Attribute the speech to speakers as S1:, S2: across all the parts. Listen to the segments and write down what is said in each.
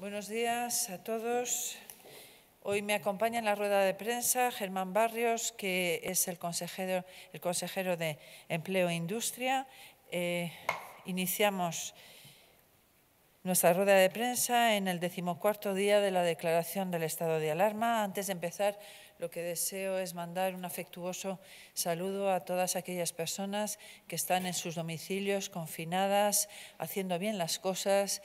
S1: Buenos días a todos. Hoy me acompaña en la rueda de prensa Germán Barrios, que es el consejero, el consejero de Empleo e Industria. Eh, iniciamos nuestra rueda de prensa en el decimocuarto día de la declaración del estado de alarma. Antes de empezar, lo que deseo es mandar un afectuoso saludo a todas aquellas personas que están en sus domicilios confinadas, haciendo bien las cosas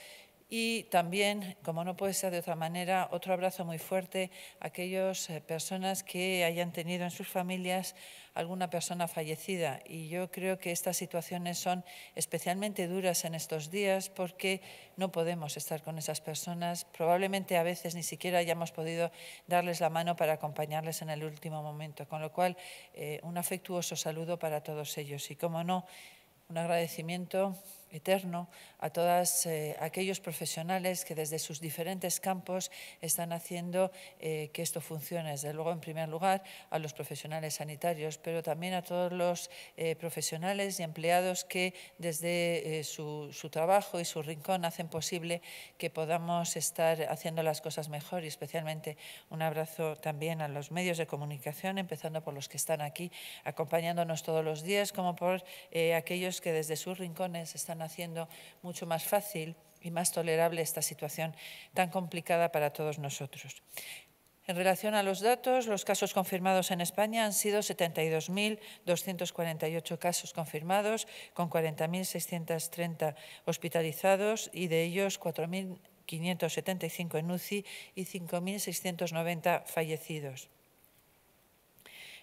S1: y también, como no puede ser de otra manera, otro abrazo muy fuerte a aquellas eh, personas que hayan tenido en sus familias alguna persona fallecida. Y yo creo que estas situaciones son especialmente duras en estos días porque no podemos estar con esas personas. Probablemente a veces ni siquiera hayamos podido darles la mano para acompañarles en el último momento. Con lo cual, eh, un afectuoso saludo para todos ellos. Y, como no, un agradecimiento eterno a todos eh, aquellos profesionales que desde sus diferentes campos están haciendo eh, que esto funcione. Desde luego, en primer lugar, a los profesionales sanitarios, pero también a todos los eh, profesionales y empleados que desde su, trabajo y su rincón hacen posible que podamos estar haciendo las cosas mejor y especialmente un abrazo también a los medios de comunicación, empezando por los que están aquí acompañándonos todos los días, como por aquellos que desde sus rincones están haciendo mucho más fácil y más tolerable esta situación tan complicada para todos nosotros. En relación a los datos, los casos confirmados en España han sido 72.248 casos confirmados, con 40.630 hospitalizados y de ellos 4.575 en UCI y 5.690 fallecidos.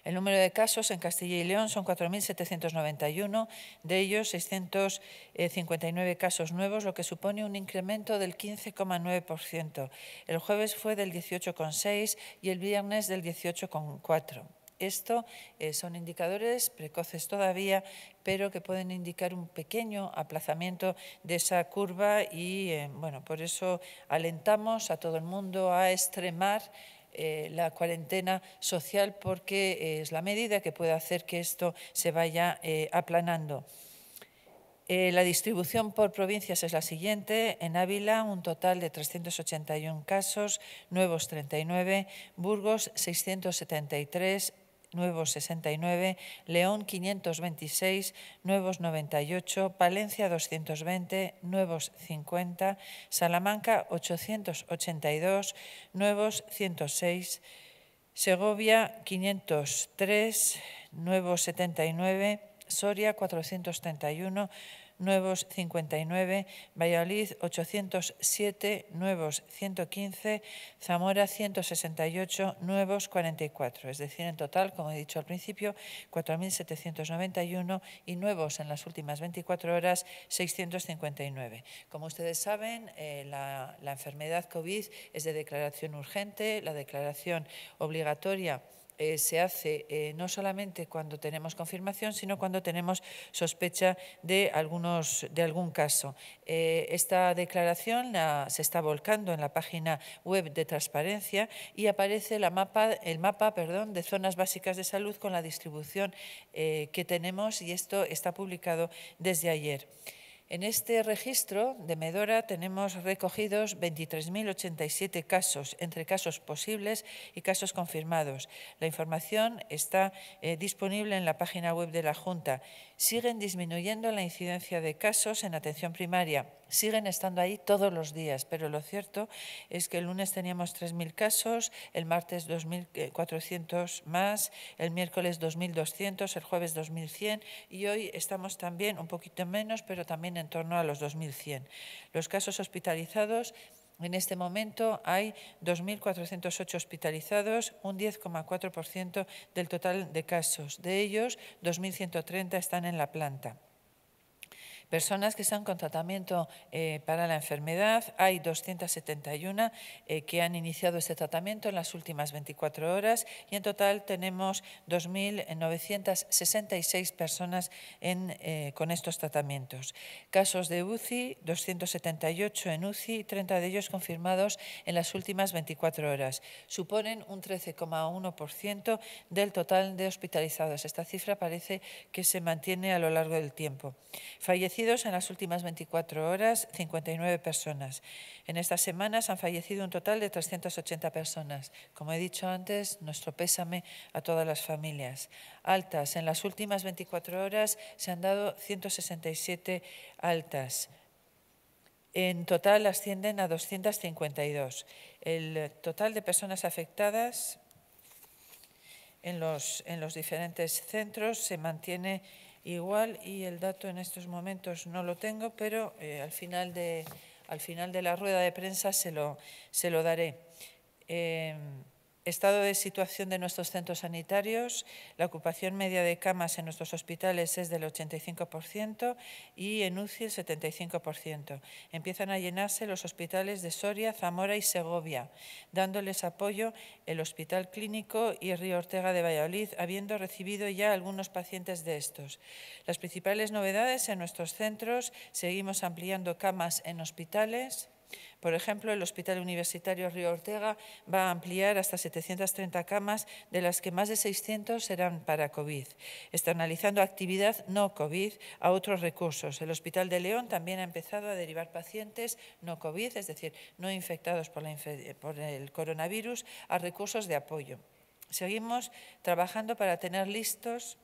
S1: El número de casos en Castilla y León son 4.791, de ellos 659 casos nuevos, lo que supone un incremento del 15,9%. El jueves fue del 18,6% y el viernes del 18,4%. Esto eh, son indicadores precoces todavía, pero que pueden indicar un pequeño aplazamiento de esa curva y, eh, bueno, por eso alentamos a todo el mundo a extremar eh, la cuarentena social porque eh, es la medida que puede hacer que esto se vaya eh, aplanando. la distribución por provincias es la siguiente. En Ávila, un total de 381 casos, nuevos 39, Burgos 673, nuevos 69, León 526, nuevos 98, Palencia 220, nuevos 50, Salamanca 882, nuevos 106, Segovia 503, nuevos 79, Soria 431, nuevos 59, Valladolid 807, nuevos 115, Zamora 168, nuevos 44. Es decir, en total, como he dicho al principio, 4.791 y nuevos en las últimas 24 horas 659. Como ustedes saben, eh, la enfermedad COVID es de declaración urgente, la declaración obligatoria eh, se hace eh, no solamente cuando tenemos confirmación, sino cuando tenemos sospecha de, algunos, de algún caso. Eh, esta declaración se está volcando en la página web de transparencia y aparece el mapa perdón, de zonas básicas de salud con la distribución que tenemos y esto está publicado desde ayer. En este registro de Medora tenemos recogidos 23.087 casos, entre casos posibles y casos confirmados. La información está eh, disponible en la página web de la Junta siguen disminuyendo la incidencia de casos en atención primaria. Siguen estando ahí todos los días, pero lo cierto es que el lunes teníamos 3.000 casos, el martes 2.400 más, el miércoles 2.200, el jueves 2.100 y hoy estamos también un poquito menos, pero también en torno a los 2.100. Los casos hospitalizados en este momento hay 2.408 hospitalizados, un 10,4% del total de casos. De ellos, 2.130 están en la planta. Personas que están con tratamiento eh, para la enfermedad, hay 271 eh, que han iniciado este tratamiento en las últimas 24 horas y en total tenemos 2.966 personas eh, con estos tratamientos. Casos de UCI, 278 en UCI, 30 de ellos confirmados en las últimas 24 horas. Suponen un 13,1% del total de hospitalizados. Esta cifra parece que se mantiene a lo largo del tiempo en las últimas 24 horas, 59 personas. En estas semanas han fallecido un total de 380 personas. Como he dicho antes, nuestro pésame a todas las familias. Altas. En las últimas 24 horas se han dado 167 altas. En total ascienden a 252. El total de personas afectadas en los, en los diferentes centros se mantiene igual y el dato en estos momentos no lo tengo, pero eh, al, final de, al final de la rueda de prensa se lo, se lo daré. Eh, estado de situación de nuestros centros sanitarios, la ocupación media de camas en nuestros hospitales es del 85% y en UCI el 75%. Empiezan a llenarse los hospitales de Soria, Zamora y Segovia, dándoles apoyo el Hospital Clínico y Río Ortega de Valladolid, habiendo recibido ya algunos pacientes de estos. Las principales novedades en nuestros centros, seguimos ampliando camas en hospitales, por ejemplo, el Hospital Universitario Río Ortega va a ampliar hasta 730 camas, de las que más de 600 serán para COVID, externalizando actividad no COVID a otros recursos. El Hospital de León también ha empezado a derivar pacientes no COVID, es decir, no infectados por, por el coronavirus, a recursos de apoyo. Seguimos trabajando para tener listos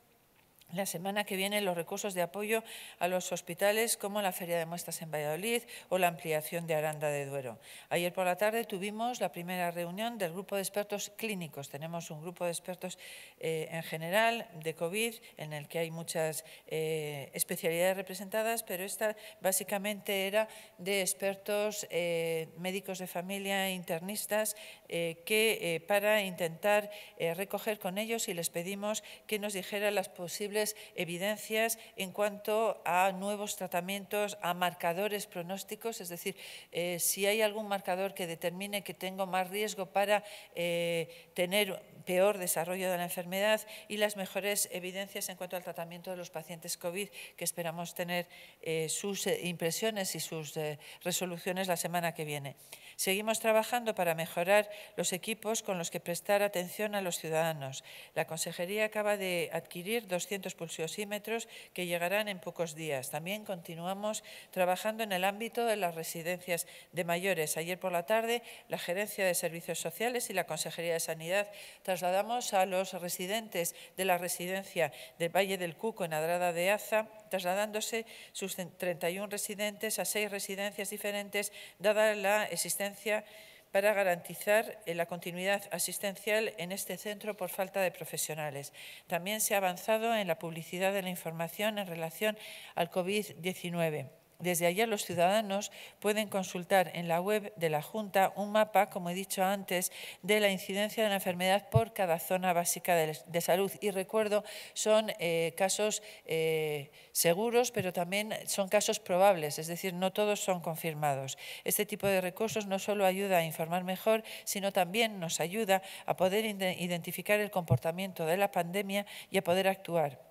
S1: la semana que viene los recursos de apoyo a los hospitales como la Feria de Muestras en Valladolid o la ampliación de Aranda de Duero. Ayer por la tarde tuvimos la primera reunión del grupo de expertos clínicos. Tenemos un grupo de expertos eh, en general de COVID en el que hay muchas eh, especialidades representadas, pero esta básicamente era de expertos eh, médicos de familia, internistas, que para intentar recoger con ellos y les pedimos que nos dijeran las posibles evidencias en cuanto a nuevos tratamientos, a marcadores pronósticos, es decir, eh, si hay algún marcador que determine que tengo más riesgo para eh, tener peor desarrollo de la enfermedad y las mejores evidencias en cuanto al tratamiento de los pacientes COVID, que esperamos tener eh, sus eh, impresiones y sus eh, resoluciones la semana que viene. Seguimos trabajando para mejorar los equipos con los que prestar atención a los ciudadanos. La Consejería acaba de adquirir 200 pulsiosímetros que llegarán en pocos días. También continuamos trabajando en el ámbito de las residencias de mayores. Ayer por la tarde, la Gerencia de Servicios Sociales y la Consejería de Sanidad trasladamos a los residentes de la residencia del Valle del Cuco en Adrada de Aza, trasladándose sus 31 residentes a seis residencias diferentes, dada la existencia para garantizar eh, la continuidad asistencial en este centro por falta de profesionales. También se ha avanzado en la publicidad de la información en relación al COVID-19. Desde ayer los ciudadanos pueden consultar en la web de la Junta un mapa, como he dicho antes, de la incidencia de la enfermedad por cada zona básica de, salud. Y recuerdo, son eh, casos eh, seguros, pero también son casos probables, es decir, no todos son confirmados. Este tipo de recursos no solo ayuda a informar mejor, sino también nos ayuda a poder identificar el comportamiento de la pandemia y a poder actuar.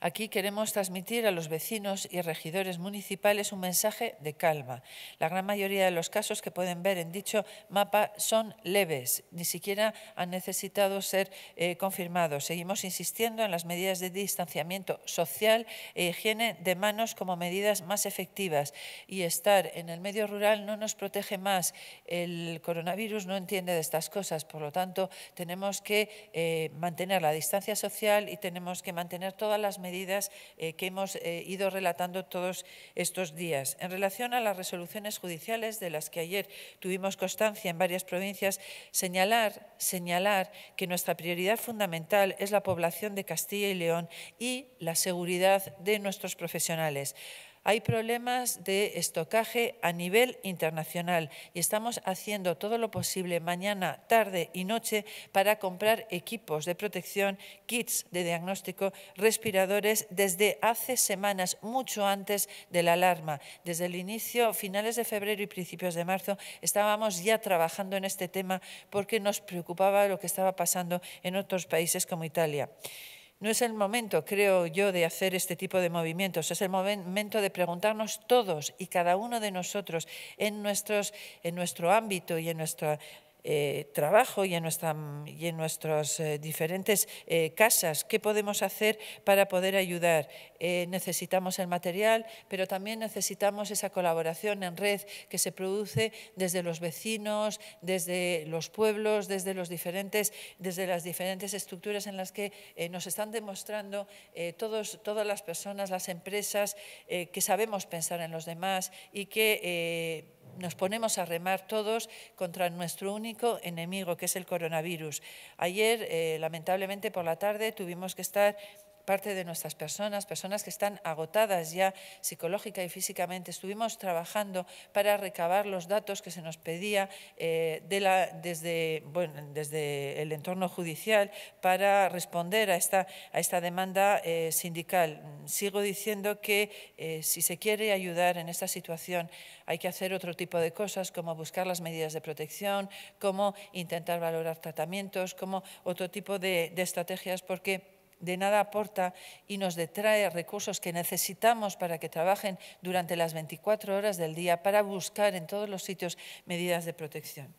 S1: Aquí queremos transmitir a los vecinos y regidores municipales un mensaje de calma. La gran mayoría de los casos que pueden ver en dicho mapa son leves, ni siquiera han necesitado ser eh, confirmados. Seguimos insistiendo en las medidas de distanciamiento social e higiene de manos como medidas más efectivas y estar en el medio rural no nos protege más. El coronavirus no entiende de estas cosas, por lo tanto tenemos que eh, mantener la distancia social y tenemos que mantener todas las medidas eh, que hemos eh, ido relatando todos estos días. En relación a las resoluciones judiciales de las que ayer tuvimos constancia en varias provincias, señalar, señalar que nuestra prioridad fundamental es la población de Castilla y León y la seguridad de nuestros profesionales. Hay problemas de estocaje a nivel internacional y estamos haciendo todo lo posible mañana, tarde y noche para comprar equipos de protección, kits de diagnóstico, respiradores desde hace semanas, mucho antes de la alarma. Desde el inicio, finales de febrero y principios de marzo, estábamos ya trabajando en este tema porque nos preocupaba lo que estaba pasando en otros países como Italia. No es el momento, creo yo, de hacer este tipo de movimientos. Es el momento de preguntarnos todos y cada uno de nosotros en, nuestros, en nuestro ámbito y en nuestra eh, trabajo y en, nuestra, y en nuestras eh, diferentes eh, casas. ¿Qué podemos hacer para poder ayudar? necesitamos el material, pero también necesitamos esa colaboración en red que se produce desde los vecinos, desde los pueblos, desde, los diferentes, desde las diferentes estructuras en las que nos están demostrando todos, todas las personas, las empresas, que sabemos pensar en los demás y que nos ponemos a remar todos contra nuestro único enemigo, que es el coronavirus. Ayer, eh, lamentablemente por la tarde, tuvimos que estar parte de nuestras personas, personas que están agotadas ya psicológica y físicamente. Estuvimos trabajando para recabar los datos que se nos pedía eh, desde, el entorno judicial para responder a esta, demanda eh, sindical. Sigo diciendo que eh, si se quiere ayudar en esta situación hay que hacer otro tipo de cosas como buscar las medidas de protección, como intentar valorar tratamientos, como otro tipo de estrategias porque de nada aporta y nos detrae recursos que necesitamos para que trabajen durante las 24 horas del día para buscar en todos los sitios medidas de protección.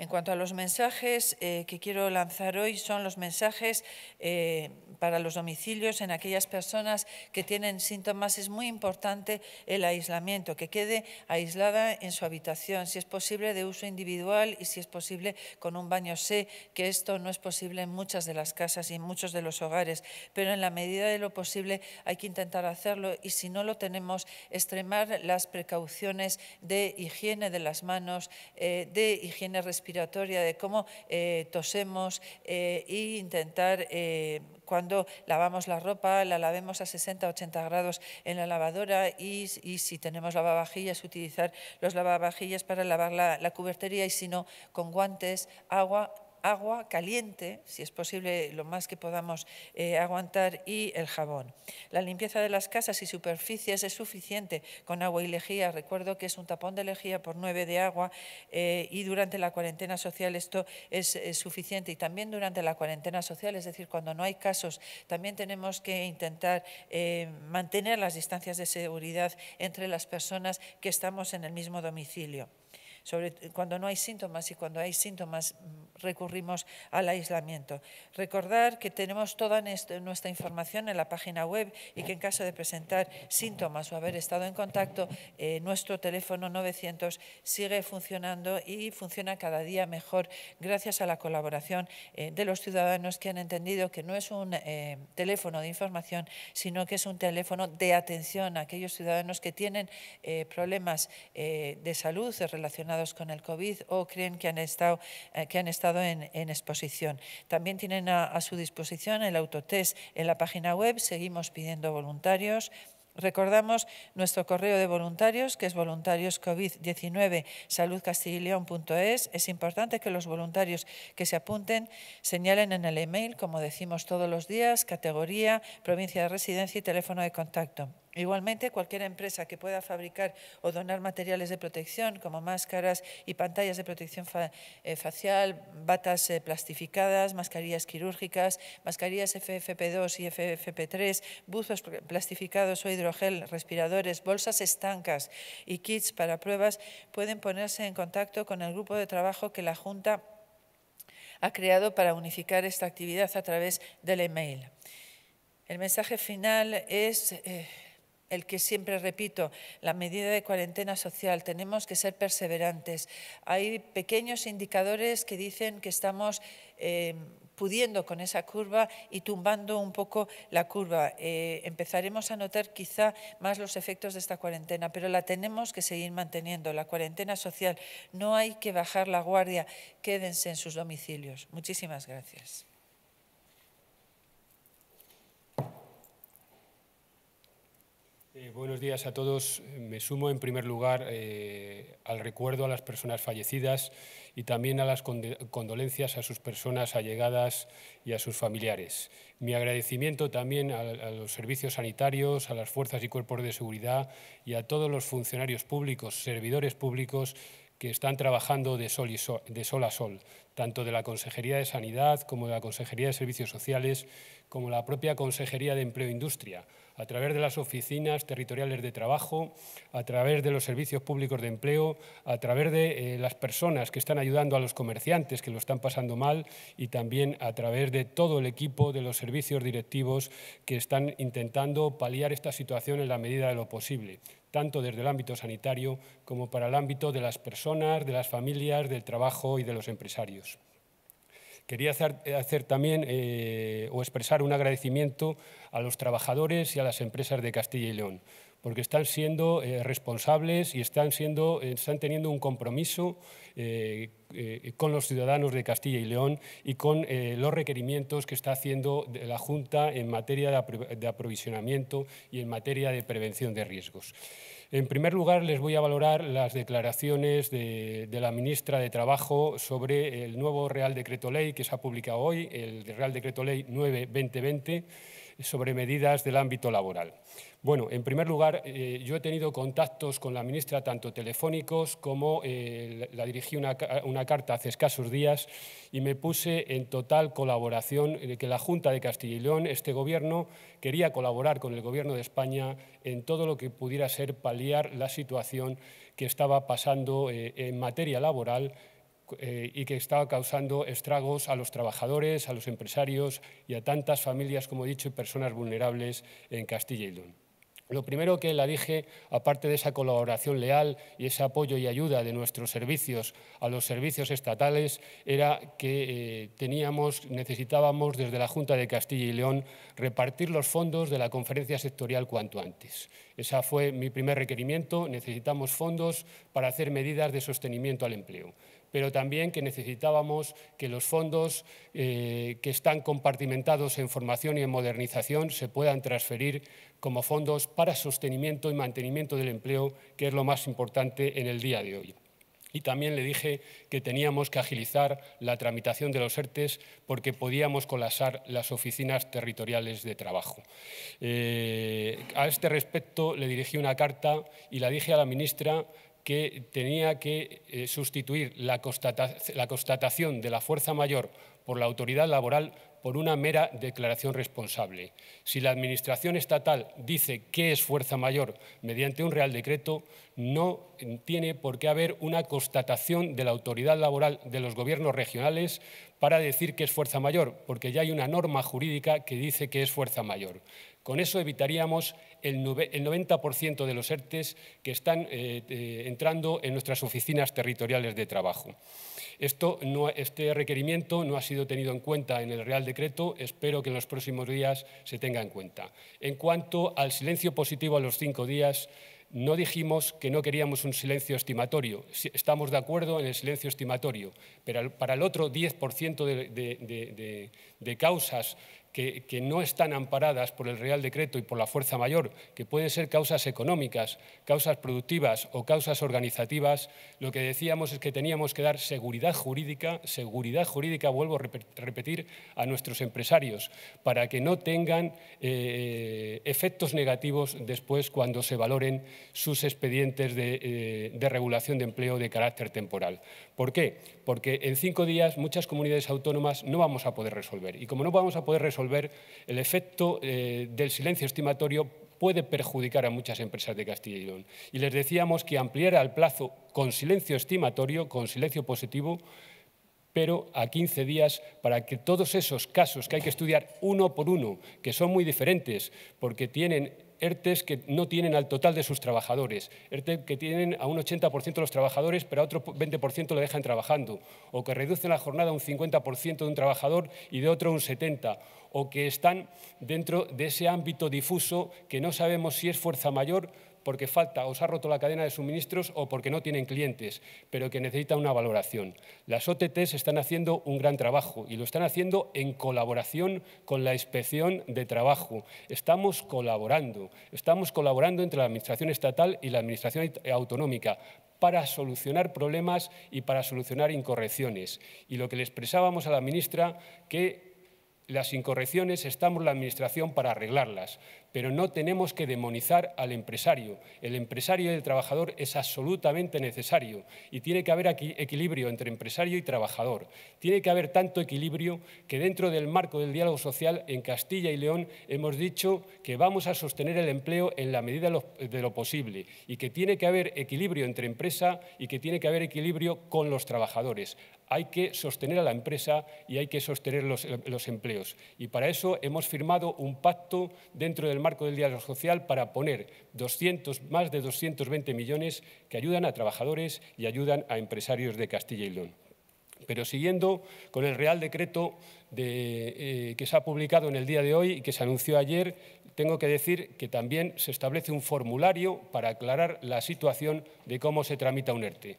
S1: En cuanto a los mensajes eh, que quiero lanzar hoy, son los mensajes eh, para los domicilios en aquellas personas que tienen síntomas. Es muy importante el aislamiento, que quede aislada en su habitación, si es posible de uso individual y si es posible con un baño. Sé que esto no es posible en muchas de las casas y en muchos de los hogares, pero en la medida de lo posible hay que intentar hacerlo y si no lo tenemos, extremar las precauciones de higiene de las manos, eh, de higiene respiratoria de cómo eh, tosemos eh, e intentar eh, cuando lavamos la ropa, la lavemos a 60-80 grados en la lavadora y, si tenemos lavavajillas, utilizar los lavavajillas para lavar la cubertería y si no, con guantes, agua, agua caliente, si es posible lo más que podamos eh, aguantar, y el jabón. La limpieza de las casas y superficies es suficiente con agua y lejía. Recuerdo que es un tapón de lejía por nueve de agua eh, y durante la cuarentena social esto es, eh, suficiente. Y también durante la cuarentena social, es decir, cuando no hay casos, también tenemos que intentar mantener las distancias de seguridad entre las personas que estamos en el mismo domicilio cuando no hay síntomas y cuando hay síntomas mm, recurrimos al aislamiento. Recordar que tenemos toda nuestra información en la página web y que en caso de presentar síntomas o haber estado en contacto, eh, nuestro teléfono 900 sigue funcionando y funciona cada día mejor gracias a la colaboración eh, de los ciudadanos que han entendido que no es un eh, teléfono de información, sino que es un teléfono de atención a aquellos ciudadanos que tienen problemas de salud relacionados con el COVID o creen que han estado, eh, que han estado en, exposición. También tienen a, su disposición el autotest en la página web. Seguimos pidiendo voluntarios. Recordamos nuestro correo de voluntarios, que es voluntarioscovid19 saludcastilleon.es. Es importante que los voluntarios que se apunten señalen en el email, como decimos todos los días, categoría, provincia de residencia y teléfono de contacto. Igualmente, cualquier empresa que pueda fabricar o donar materiales de protección, como máscaras y pantallas de protección eh, facial, batas eh, plastificadas, mascarillas quirúrgicas, mascarillas FFP2 y FFP3, buzos plastificados o hidrogel, respiradores, bolsas estancas y kits para pruebas, pueden ponerse en contacto con el grupo de trabajo que la Junta ha creado para unificar esta actividad a través del email. El mensaje final es eh, el que siempre repito, la medida de cuarentena social, tenemos que ser perseverantes. Hay pequeños indicadores que dicen que estamos eh, pudiendo con esa curva y tumbando un poco la curva. Eh, empezaremos a notar quizá más los efectos de esta cuarentena, pero la tenemos que seguir manteniendo, la cuarentena social. No hay que bajar la guardia, quédense en sus domicilios. Muchísimas gracias.
S2: Eh, buenos días a todos. Me sumo en primer lugar eh, al recuerdo a las personas fallecidas y también a las condolencias a sus personas allegadas y a sus familiares. Mi agradecimiento también a, los servicios sanitarios, a las fuerzas y cuerpos de seguridad y a todos los funcionarios públicos, servidores públicos que están trabajando de sol a sol, tanto de la Consejería de Sanidad como de la Consejería de Servicios Sociales, como la propia Consejería de Empleo e Industria a través de las oficinas territoriales de trabajo, a través de los servicios públicos de empleo, a través de eh, las personas que están ayudando a los comerciantes que lo están pasando mal y también a través de todo el equipo de los servicios directivos que están intentando paliar esta situación en la medida de lo posible tanto desde el ámbito sanitario como para el ámbito de las personas, de las familias, del trabajo y de los empresarios. Quería hacer, eh, también eh, o expresar un agradecimiento a los trabajadores y a las empresas de Castilla y León, porque están siendo eh, responsables y están, siendo, están teniendo un compromiso con los ciudadanos de Castilla y León y con los requerimientos que está haciendo la Junta en materia de aprovisionamiento y en materia de prevención de riesgos. En primer lugar, les voy a valorar las declaraciones de, la ministra de Trabajo sobre el nuevo Real Decreto Ley que se ha publicado hoy, el Real Decreto Ley 9-2020, sobre medidas del ámbito laboral. Bueno, en primer lugar, eh, yo he tenido contactos con la ministra, tanto telefónicos como eh, la dirigí una, carta hace escasos días y me puse en total colaboración, de que la Junta de Castilla y León, este Gobierno, quería colaborar con el Gobierno de España en todo lo que pudiera ser paliar la situación que estaba pasando eh, en materia laboral y que estaba causando estragos a los trabajadores, a los empresarios y a tantas familias, como he dicho, y personas vulnerables en Castilla y León. Lo primero que la dije, aparte de esa colaboración leal y ese apoyo y ayuda de nuestros servicios a los servicios estatales, era que eh, teníamos, necesitábamos desde la Junta de Castilla y León repartir los fondos de la conferencia sectorial cuanto antes. Ese fue mi primer requerimiento, necesitamos fondos para hacer medidas de sostenimiento al empleo pero también que necesitábamos que los fondos eh, que están compartimentados en formación y en modernización se puedan transferir como fondos para sostenimiento y mantenimiento del empleo, que es lo más importante en el día de hoy. Y también le dije que teníamos que agilizar la tramitación de los ERTES porque podíamos colapsar las oficinas territoriales de trabajo. Eh, a este respecto le dirigí una carta y la dije a la ministra que tenía que eh, sustituir la constatación de la fuerza mayor por la autoridad laboral por una mera declaración responsable. Si la Administración estatal dice que es fuerza mayor mediante un Real Decreto, no tiene por qué haber una constatación de la autoridad laboral de los gobiernos regionales para decir que es fuerza mayor, porque ya hay una norma jurídica que dice que es fuerza mayor. Con eso evitaríamos el 90% de los ERTES que están eh, eh, entrando en nuestras oficinas territoriales de trabajo este requerimiento no ha sido tenido en cuenta en el Real Decreto, espero que en los próximos días se tenga en cuenta. En cuanto al silencio positivo a los cinco días, no dijimos que no queríamos un silencio estimatorio. Estamos de acuerdo en el silencio estimatorio, pero para el otro 10% de, causas que, no están amparadas por el Real Decreto y por la fuerza mayor, que pueden ser causas económicas, causas productivas o causas organizativas, lo que decíamos es que teníamos que dar seguridad jurídica, seguridad jurídica, vuelvo a repetir, a nuestros empresarios, para que no tengan eh, efectos negativos después cuando se valoren sus expedientes de eh, regulación de empleo de carácter temporal. ¿Por qué? Porque en cinco días muchas comunidades autónomas no vamos a poder resolver. Y como no vamos a poder resolver, el efecto eh, del silencio estimatorio puede perjudicar a muchas empresas de Castilla y León. Y les decíamos que ampliara el plazo con silencio estimatorio, con silencio positivo, pero a 15 días para que todos esos casos que hay que estudiar uno por uno, que son muy diferentes, porque tienen ERTES que no tienen al total de sus trabajadores, ERTES que tienen a un 80% de los trabajadores pero a otro 20% lo dejan trabajando, o que reducen la jornada a un 50% de un trabajador y de otro un 70%, o que están dentro de ese ámbito difuso que no sabemos si es fuerza mayor porque falta o se ha roto la cadena de suministros o porque no tienen clientes, pero que necesita una valoración. Las OTTs están haciendo un gran trabajo y lo están haciendo en colaboración con la inspección de trabajo. Estamos colaborando, estamos colaborando entre la Administración estatal y la Administración autonómica para solucionar problemas y para solucionar incorrecciones. Y lo que le expresábamos a la ministra, que las incorrecciones estamos la Administración para arreglarlas, pero no tenemos que demonizar al empresario. El empresario y el trabajador es absolutamente necesario y tiene que haber equilibrio entre empresario y trabajador. Tiene que haber tanto equilibrio que dentro del marco del diálogo social en Castilla y León hemos dicho que vamos a sostener el empleo en la medida de lo posible y que tiene que haber equilibrio entre empresa y que tiene que haber equilibrio con los trabajadores hay que sostener a la empresa y hay que sostener los, empleos. Y para eso hemos firmado un pacto dentro del marco del diálogo social para poner más de 220 millones que ayudan a trabajadores y ayudan a empresarios de Castilla y León. Pero siguiendo con el Real Decreto eh, que se ha publicado en el día de hoy y que se anunció ayer, tengo que decir que también se establece un formulario para aclarar la situación de cómo se tramita un ERTE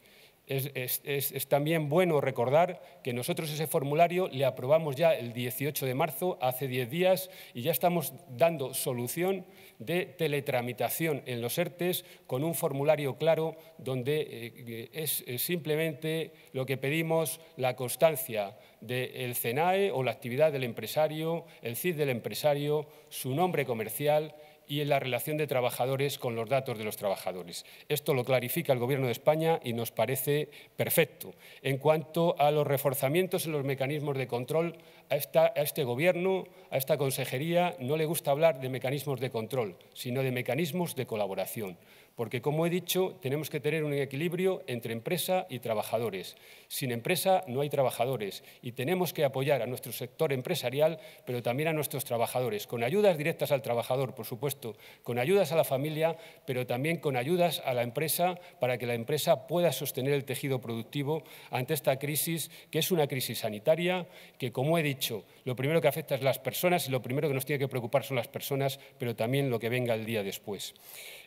S2: es, también bueno recordar que nosotros ese formulario le aprobamos ya el 18 de marzo, hace 10 días, y ya estamos dando solución de teletramitación en los ERTES con un formulario claro donde eh, es, simplemente lo que pedimos la constancia del CNAE CENAE o la actividad del empresario, el CID del empresario, su nombre comercial y en la relación de trabajadores con los datos de los trabajadores. Esto lo clarifica el Gobierno de España y nos parece perfecto. En cuanto a los reforzamientos en los mecanismos de control, a, este Gobierno, a esta consejería, no le gusta hablar de mecanismos de control, sino de mecanismos de colaboración porque, como he dicho, tenemos que tener un equilibrio entre empresa y trabajadores. Sin empresa no hay trabajadores y tenemos que apoyar a nuestro sector empresarial, pero también a nuestros trabajadores, con ayudas directas al trabajador, por supuesto, con ayudas a la familia, pero también con ayudas a la empresa para que la empresa pueda sostener el tejido productivo ante esta crisis, que es una crisis sanitaria, que, como he dicho, lo primero que afecta es las personas y lo primero que nos tiene que preocupar son las personas, pero también lo que venga el día después.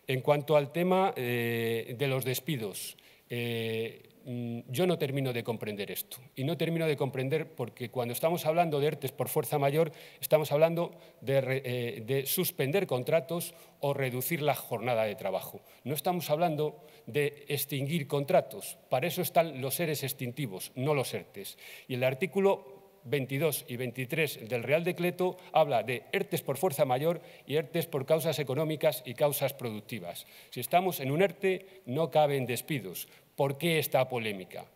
S2: En cuanto al tema eh, de los despidos, eh, mm, yo no termino de comprender esto. Y no termino de comprender porque cuando estamos hablando de ERTES por fuerza mayor, estamos hablando de, eh, de, suspender contratos o reducir la jornada de trabajo. No estamos hablando de extinguir contratos. Para eso están los seres extintivos, no los ERTES. Y el artículo 22 y 23 del Real Decreto habla de ERTES por fuerza mayor y ERTES por causas económicas y causas productivas. Si estamos en un ERTE, no caben despidos. ¿Por qué esta polémica?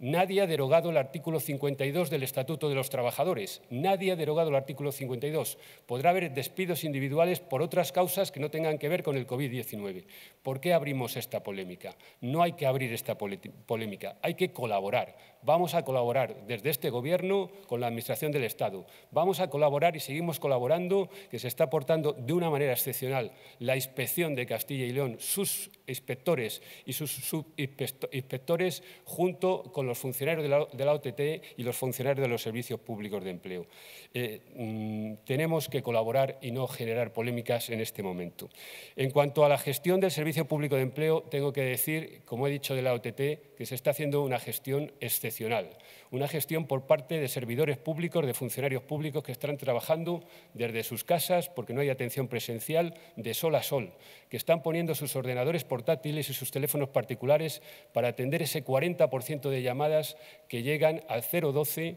S2: Nadie ha derogado el artículo 52 del Estatuto de los Trabajadores. Nadie ha derogado el artículo 52. Podrá haber despidos individuales por otras causas que no tengan que ver con el COVID-19. ¿Por qué abrimos esta polémica? No hay que abrir esta polémica. Hay que colaborar. Vamos a colaborar desde este Gobierno con la Administración del Estado. Vamos a colaborar y seguimos colaborando, que se está aportando de una manera excepcional la inspección de Castilla y León, sus inspectores y sus subinspectores, junto con los funcionarios de la, OTT y los funcionarios de los servicios públicos de empleo. Eh, mm, tenemos que colaborar y no generar polémicas en este momento. En cuanto a la gestión del servicio público de empleo, tengo que decir, como he dicho de la OTT, que se está haciendo una gestión excepcional, una gestión por parte de servidores públicos, de funcionarios públicos que están trabajando desde sus casas porque no hay atención presencial de sol a sol, que están poniendo sus ordenadores portátiles y sus teléfonos particulares para atender ese 40% de llamadas que llegan al 012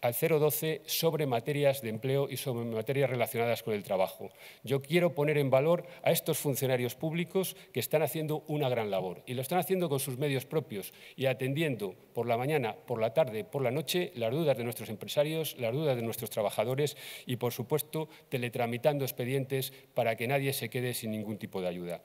S2: al 012 sobre materias de empleo y sobre materias relacionadas con el trabajo. Yo quiero poner en valor a estos funcionarios públicos que están haciendo una gran labor y lo están haciendo con sus medios propios y atendiendo por la mañana, por la tarde, por la noche las dudas de nuestros empresarios, las dudas de nuestros trabajadores y, por supuesto, teletramitando expedientes para que nadie se quede sin ningún tipo de ayuda.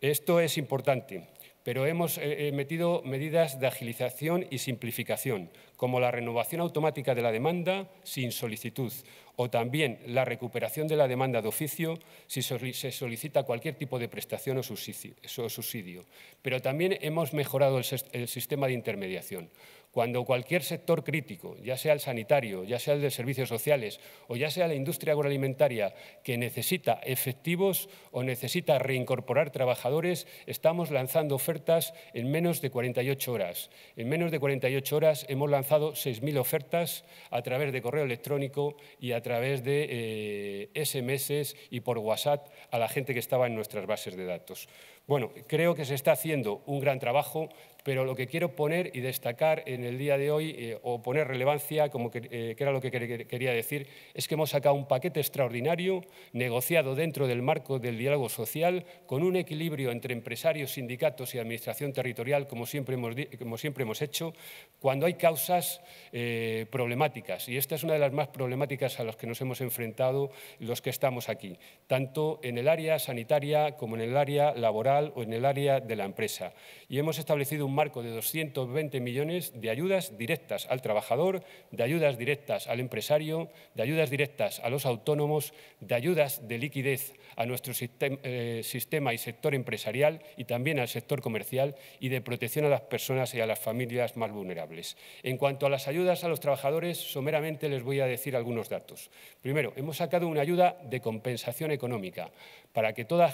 S2: Esto es importante pero hemos eh, eh, metido medidas de agilización y simplificación, como la renovación automática de la demanda sin solicitud o también la recuperación de la demanda de oficio si se solicita cualquier tipo de prestación o subsidio. Pero también hemos mejorado el sistema de intermediación. Cuando cualquier sector crítico, ya sea el sanitario, ya sea el de servicios sociales o ya sea la industria agroalimentaria, que necesita efectivos o necesita reincorporar trabajadores, estamos lanzando ofertas en menos de 48 horas. En menos de 48 horas hemos lanzado 6.000 ofertas a través de correo electrónico y a través de SMS eh, y por WhatsApp a la gente que estaba en nuestras bases de datos. Bueno, creo que se está haciendo un gran trabajo, pero lo que quiero poner y destacar en el día de hoy, eh, o poner relevancia, como que, eh, era lo que quería decir, es que hemos sacado un paquete extraordinario, negociado dentro del marco del diálogo social, con un equilibrio entre empresarios, sindicatos y administración territorial, como siempre hemos, como siempre hemos hecho, cuando hay causas eh, problemáticas. Y esta es una de las más problemáticas a las que nos hemos enfrentado los que estamos aquí, tanto en el área sanitaria como en el área laboral o en el área de la empresa. Y hemos establecido un marco de 220 millones de ayudas directas al trabajador, de ayudas directas al empresario, de ayudas directas a los autónomos, de ayudas de liquidez a nuestro eh, sistema y sector empresarial y también al sector comercial y de protección a las personas y a las familias más vulnerables. En cuanto a las ayudas a los trabajadores, someramente les voy a decir algunos datos. Primero, hemos sacado una ayuda de compensación económica para que todos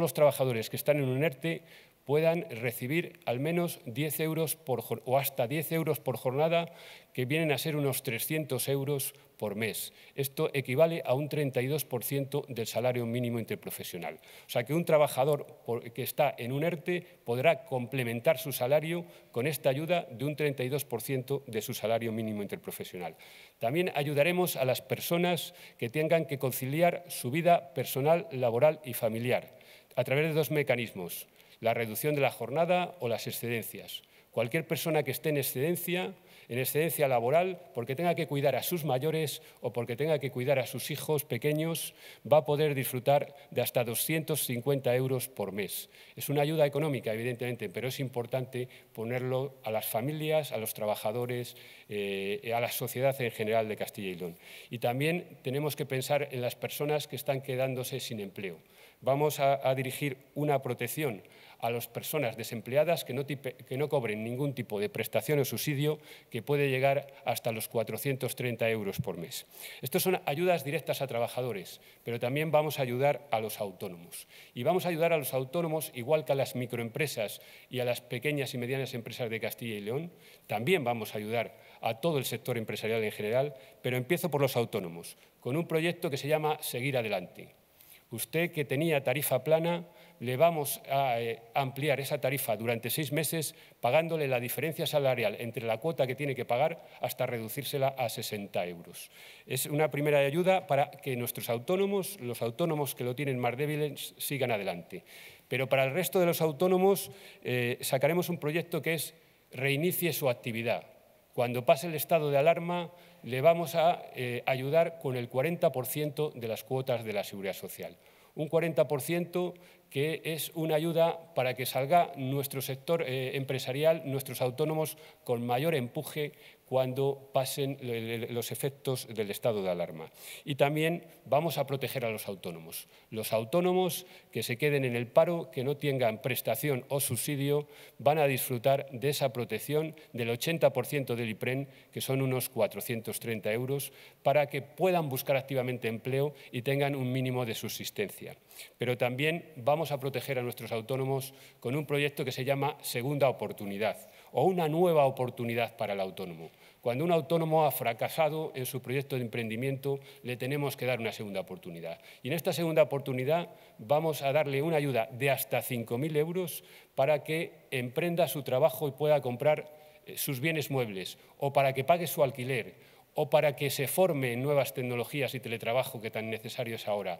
S2: los trabajadores que están en un ERTE puedan recibir al menos 10 euros por, o hasta 10 euros por jornada, que vienen a ser unos 300 euros por mes. Esto equivale a un 32% del salario mínimo interprofesional. O sea que un trabajador que está en un ERTE podrá complementar su salario con esta ayuda de un 32% de su salario mínimo interprofesional. También ayudaremos a las personas que tengan que conciliar su vida personal, laboral y familiar a través de dos mecanismos la reducción de la jornada o las excedencias. Cualquier persona que esté en excedencia, en excedencia laboral, porque tenga que cuidar a sus mayores o porque tenga que cuidar a sus hijos pequeños, va a poder disfrutar de hasta 250 euros por mes. Es una ayuda económica, evidentemente, pero es importante ponerlo a las familias, a los trabajadores, eh, a la sociedad en general de Castilla y León. Y también tenemos que pensar en las personas que están quedándose sin empleo vamos a, dirigir una protección a las personas desempleadas que no, que no, cobren ningún tipo de prestación o subsidio que puede llegar hasta los 430 euros por mes. Estas son ayudas directas a trabajadores, pero también vamos a ayudar a los autónomos. Y vamos a ayudar a los autónomos, igual que a las microempresas y a las pequeñas y medianas empresas de Castilla y León, también vamos a ayudar a todo el sector empresarial en general, pero empiezo por los autónomos, con un proyecto que se llama Seguir Adelante usted que tenía tarifa plana, le vamos a eh, ampliar esa tarifa durante seis meses pagándole la diferencia salarial entre la cuota que tiene que pagar hasta reducírsela a 60 euros. Es una primera ayuda para que nuestros autónomos, los autónomos que lo tienen más débiles, sigan adelante. Pero para el resto de los autónomos eh, sacaremos un proyecto que es reinicie su actividad. Cuando pase el estado de alarma, le vamos a eh, ayudar con el 40% de las cuotas de la seguridad social. Un 40% que es una ayuda para que salga nuestro sector eh, empresarial, nuestros autónomos, con mayor empuje cuando pasen los efectos del estado de alarma. Y también vamos a proteger a los autónomos. Los autónomos que se queden en el paro, que no tengan prestación o subsidio, van a disfrutar de esa protección del 80% del IPREN, que son unos 430 euros, para que puedan buscar activamente empleo y tengan un mínimo de subsistencia. Pero también vamos a proteger a nuestros autónomos con un proyecto que se llama Segunda Oportunidad o una nueva oportunidad para el autónomo. Cuando un autónomo ha fracasado en su proyecto de emprendimiento, le tenemos que dar una segunda oportunidad. Y en esta segunda oportunidad vamos a darle una ayuda de hasta 5.000 euros para que emprenda su trabajo y pueda comprar eh, sus bienes muebles o para que pague su alquiler o para que se forme en nuevas tecnologías y teletrabajo que tan necesarios ahora,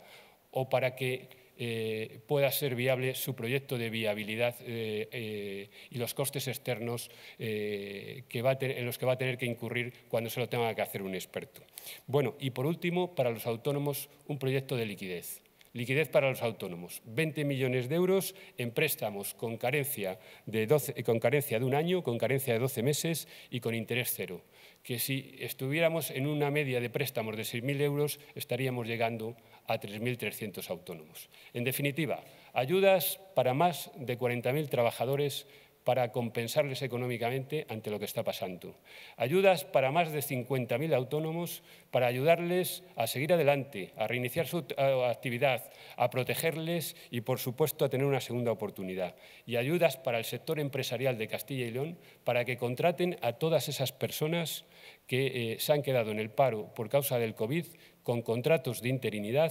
S2: o para que eh, pueda ser viable su proyecto de viabilidad eh, eh, y los costes externos que va a en los que va a tener que incurrir cuando se lo tenga que hacer un experto. Bueno, y por último, para los autónomos, un proyecto de liquidez. Liquidez para los autónomos, 20 millones de euros en préstamos con carencia de, con carencia de un año, con carencia de 12 meses y con interés cero que si estuviéramos en una media de préstamos de 6.000 euros estaríamos llegando a 3.300 autónomos. En definitiva, ayudas para más de 40.000 trabajadores para compensarles económicamente ante lo que está pasando. Ayudas para más de 50.000 autónomos para ayudarles a seguir adelante, a reiniciar su eh, actividad, a protegerles y, por supuesto, a tener una segunda oportunidad. Y ayudas para el sector empresarial de Castilla y León para que contraten a todas esas personas que eh, se han quedado en el paro por causa del COVID con contratos de interinidad,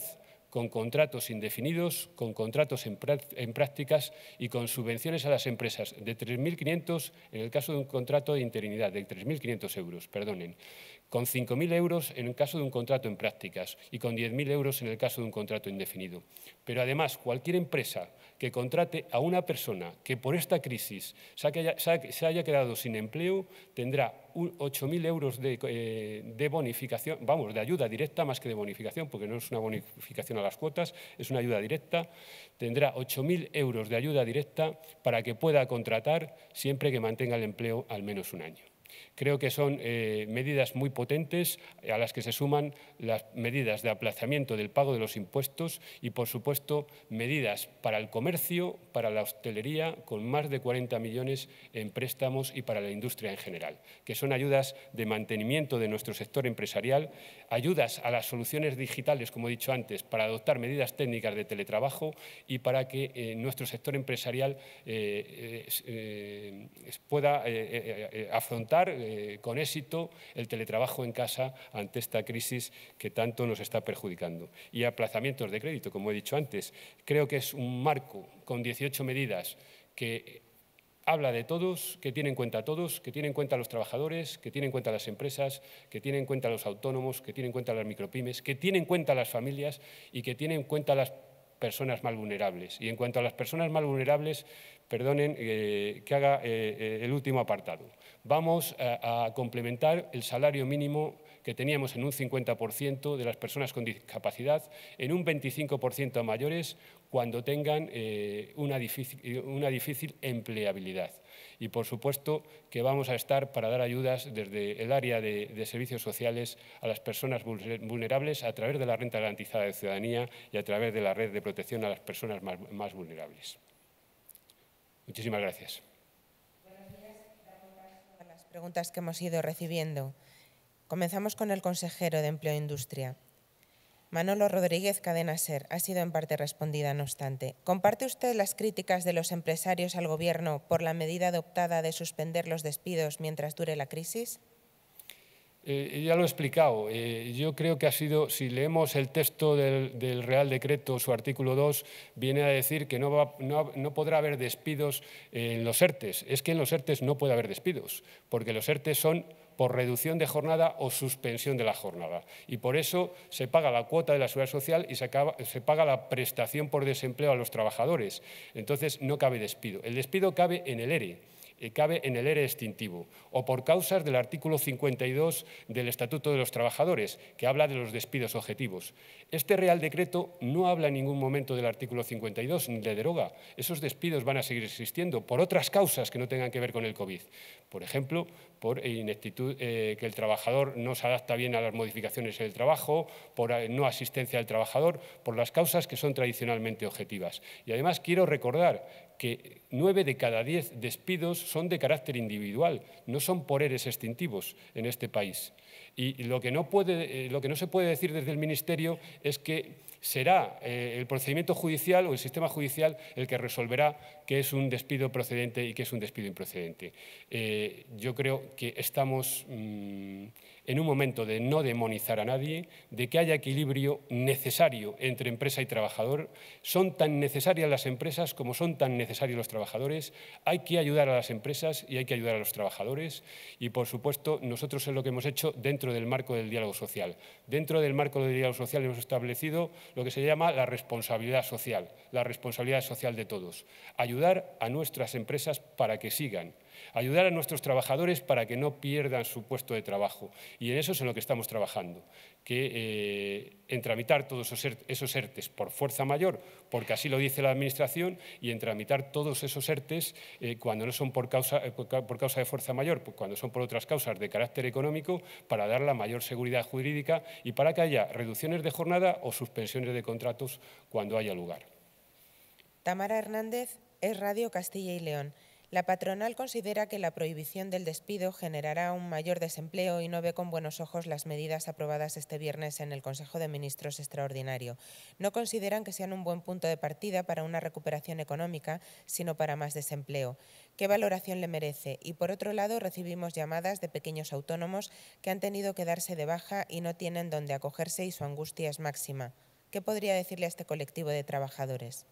S2: con contratos indefinidos, con contratos en, prácticas y con subvenciones a las empresas de 3.500, en el caso de un contrato de interinidad, de 3.500 euros, perdonen, con 5.000 euros en el caso de un contrato en prácticas y con 10.000 euros en el caso de un contrato indefinido. Pero además, cualquier empresa que contrate a una persona que por esta crisis se haya quedado sin empleo tendrá 8.000 euros eh, de, bonificación, vamos, de ayuda directa más que de bonificación, porque no es una bonificación a las cuotas, es una ayuda directa, tendrá 8.000 euros de ayuda directa para que pueda contratar siempre que mantenga el empleo al menos un año. Creo que son eh, medidas muy potentes a las que se suman las medidas de aplazamiento del pago de los impuestos y, por supuesto, medidas para el comercio, para la hostelería, con más de 40 millones en préstamos y para la industria en general, que son ayudas de mantenimiento de nuestro sector empresarial, ayudas a las soluciones digitales, como he dicho antes, para adoptar medidas técnicas de teletrabajo y para que eh, nuestro sector empresarial eh, pueda afrontar eh, con éxito el teletrabajo en casa ante esta crisis que tanto nos está perjudicando. Y aplazamientos de crédito, como he dicho antes. Creo que es un marco con 18 medidas que habla de todos, que tiene en cuenta a todos, que tiene en cuenta a los trabajadores, que tiene en cuenta a las empresas, que tiene en cuenta a los autónomos, que tiene en cuenta a las micropymes, que tiene en cuenta a las familias y que tiene en cuenta a las personas más vulnerables. Y en cuanto a las personas más vulnerables, perdonen eh, que haga eh, el último apartado vamos a, complementar el salario mínimo que teníamos en un 50% de las personas con discapacidad, en un 25% a mayores cuando tengan eh, una, difícil, empleabilidad. Y, por supuesto, que vamos a estar para dar ayudas desde el área de, servicios sociales a las personas vulnerables a través de la renta garantizada de ciudadanía y a través de la red de protección a las personas más vulnerables. Muchísimas gracias
S3: preguntas que hemos ido recibiendo. Comenzamos con el consejero de Empleo e Industria. Manolo Rodríguez Cadena Ser ha sido en parte respondida, no obstante. ¿Comparte usted las críticas de los empresarios al Gobierno por la medida adoptada de suspender los despidos mientras dure la crisis?
S2: Eh, ya lo he explicado. Eh, yo creo que ha sido, si leemos el texto del, Real Decreto, su artículo 2, viene a decir que no, podrá haber despidos en los ERTES. Es que en los ERTES no puede haber despidos, porque los ERTES son por reducción de jornada o suspensión de la jornada. Y por eso se paga la cuota de la seguridad social y se, se, paga la prestación por desempleo a los trabajadores. Entonces no cabe despido. El despido cabe en el ERE. Eh, cabe en el ERE extintivo, o por causas del artículo 52 del Estatuto de los Trabajadores, que habla de los despidos objetivos. Este Real Decreto no habla en ningún momento del artículo 52 ni de deroga. Esos despidos van a seguir existiendo por otras causas que no tengan que ver con el COVID. Por ejemplo, por ineptitud, eh, que el trabajador no se adapta bien a las modificaciones del trabajo, por eh, no asistencia al trabajador, por las causas que son tradicionalmente objetivas. Y además quiero recordar que nueve de cada diez despidos son de carácter individual, no son por eres extintivos en este país. Y lo que no, eh, se puede decir desde el Ministerio es que será eh, el procedimiento judicial o el sistema judicial el que resolverá qué es un despido procedente y qué es un despido improcedente. Eh, yo creo que estamos mm, en un momento de no demonizar a nadie, de que haya equilibrio necesario entre empresa y trabajador. Son tan necesarias las empresas como son tan necesarios los trabajadores. Hay que ayudar a las empresas y hay que ayudar a los trabajadores. Y, por supuesto, nosotros es lo que hemos hecho dentro del marco del diálogo social. Dentro del marco del diálogo social hemos establecido lo que se llama la responsabilidad social, la responsabilidad social de todos. Ayudar a nuestras empresas para que sigan ayudar a nuestros trabajadores para que no pierdan su puesto de trabajo. Y en eso es en lo que estamos trabajando, que eh, tramitar todos esos ERTES por fuerza mayor, porque así lo dice la Administración, y en tramitar todos esos ERTES eh, cuando no son por causa, eh, por causa de fuerza mayor, pues cuando son por otras causas de carácter económico, para dar la mayor seguridad jurídica y para que haya reducciones de jornada o suspensiones de contratos cuando haya lugar.
S3: Tamara Hernández es Radio Castilla y León. La patronal considera que la prohibición del despido generará un mayor desempleo y no ve con buenos ojos las medidas aprobadas este viernes en el Consejo de Ministros extraordinario. No consideran que sean un buen punto de partida para una recuperación económica, sino para más desempleo. ¿Qué valoración le merece? Y por otro lado, recibimos llamadas de pequeños autónomos que han tenido que darse de baja y no tienen dónde acogerse y su angustia es máxima. ¿Qué podría decirle a este colectivo de trabajadores?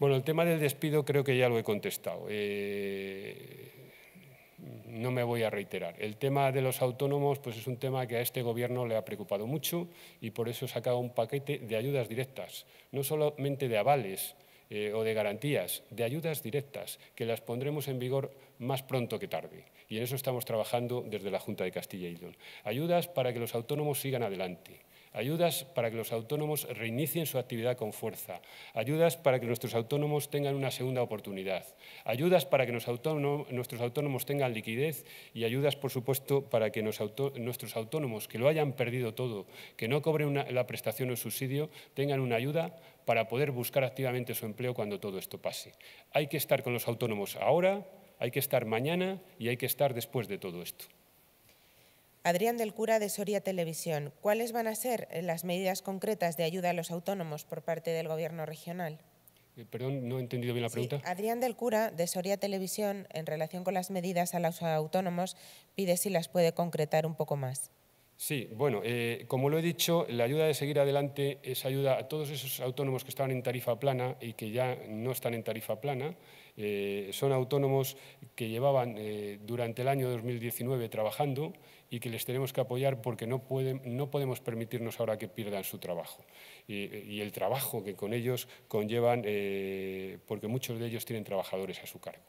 S2: Bueno, el tema del despido creo que ya lo he contestado. Eh, no me voy a reiterar. El tema de los autónomos pues es un tema que a este gobierno le ha preocupado mucho y por eso ha sacado un paquete de ayudas directas, no solamente de avales eh, o de garantías, de ayudas directas, que las pondremos en vigor más pronto que tarde. Y en eso estamos trabajando desde la Junta de Castilla y León. Ayudas para que los autónomos sigan adelante ayudas para que los autónomos reinicien su actividad con fuerza, ayudas para que nuestros autónomos tengan una segunda oportunidad, ayudas para que nuestros autónomos tengan liquidez y ayudas, por supuesto, para que nuestros autónomos que lo hayan perdido todo, que no cobren la prestación o el subsidio, tengan una ayuda para poder buscar activamente su empleo cuando todo esto pase. Hay que estar con los autónomos ahora, hay que estar mañana y hay que estar después de todo esto.
S3: Adrián del Cura de Soria Televisión, ¿cuáles van a ser las medidas concretas de ayuda a los autónomos por parte del Gobierno regional?
S2: Eh, perdón, no he entendido bien la pregunta.
S3: Adrián del Cura, de Soria Televisión, en relación con las medidas a los autónomos, pide si las puede concretar un poco más.
S2: Sí, bueno, eh, como lo he dicho, la ayuda de seguir adelante es ayuda a todos esos autónomos que estaban en tarifa plana y que ya no están en tarifa plana. Eh, son autónomos que llevaban durante el año 2019 trabajando y que les tenemos que apoyar porque no, podemos permitirnos ahora que pierdan su trabajo y, el trabajo que con ellos conllevan, eh, porque muchos de ellos tienen trabajadores a su cargo.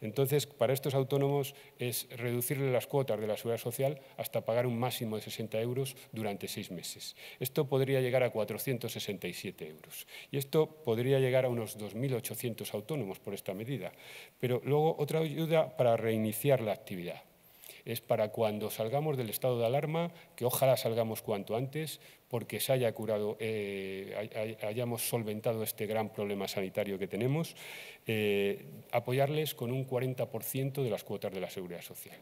S2: Entonces, para estos autónomos es reducirle las cuotas de la seguridad social hasta pagar un máximo de 60 euros durante seis meses. Esto podría llegar a 467 euros. Y esto podría llegar a unos 2.800 autónomos por esta medida. Pero luego otra ayuda para reiniciar la actividad es para cuando salgamos del estado de alarma, que ojalá salgamos cuanto antes, porque se haya curado, eh, hayamos solventado este gran problema sanitario que tenemos, eh, apoyarles con un 40% de las cuotas de la seguridad social.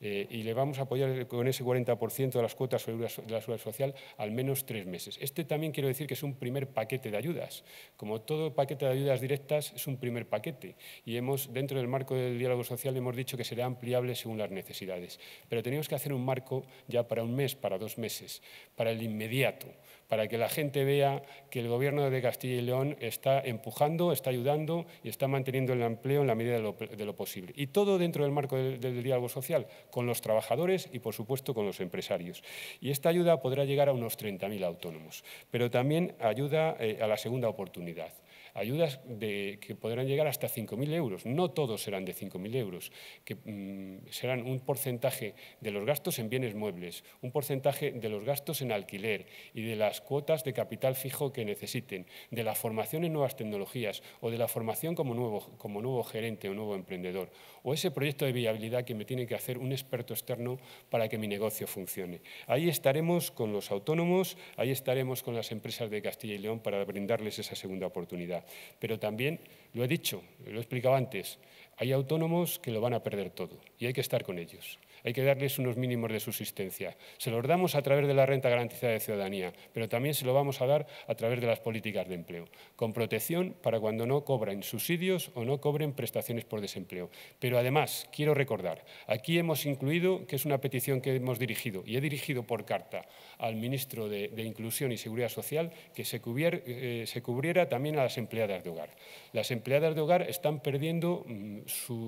S2: Eh, y le vamos a apoyar con ese 40% de las cuotas de la seguridad social al menos tres meses. Este también quiero decir que es un primer paquete de ayudas. Como todo paquete de ayudas directas es un primer paquete y hemos, dentro del marco del diálogo social hemos dicho que será ampliable según las necesidades. Pero tenemos que hacer un marco ya para un mes, para dos meses, para el inmediato, para que la gente vea que el Gobierno de Castilla y León está empujando, está ayudando y está manteniendo el empleo en la medida de lo, posible. Y todo dentro del marco del, diálogo social, con los trabajadores y, por supuesto, con los empresarios. Y esta ayuda podrá llegar a unos 30.000 autónomos, pero también ayuda eh, a la segunda oportunidad ayudas que podrán llegar hasta 5.000 euros. No todos serán de 5.000 euros, que mm, serán un porcentaje de los gastos en bienes muebles, un porcentaje de los gastos en alquiler y de las cuotas de capital fijo que necesiten, de la formación en nuevas tecnologías o de la formación como nuevo gerente o nuevo emprendedor, o ese proyecto de viabilidad que me tiene que hacer un experto externo para que mi negocio funcione. Ahí estaremos con los autónomos, ahí estaremos con las empresas de Castilla y León para brindarles esa segunda oportunidad. Pero también, lo he dicho, lo he explicado antes, hay autónomos que lo van a perder todo y hay que estar con ellos hay que darles unos mínimos de subsistencia. Se los damos a través de la renta garantizada de ciudadanía, pero también se lo vamos a dar a través de las políticas de empleo, con protección para cuando no cobren subsidios o no cobren prestaciones por desempleo. Pero además, quiero recordar, aquí hemos incluido, que es una petición que hemos dirigido, y he dirigido por carta al ministro de, Inclusión y Seguridad Social, que eh, se, cubriera también a las empleadas de hogar. Las empleadas de hogar están perdiendo mm,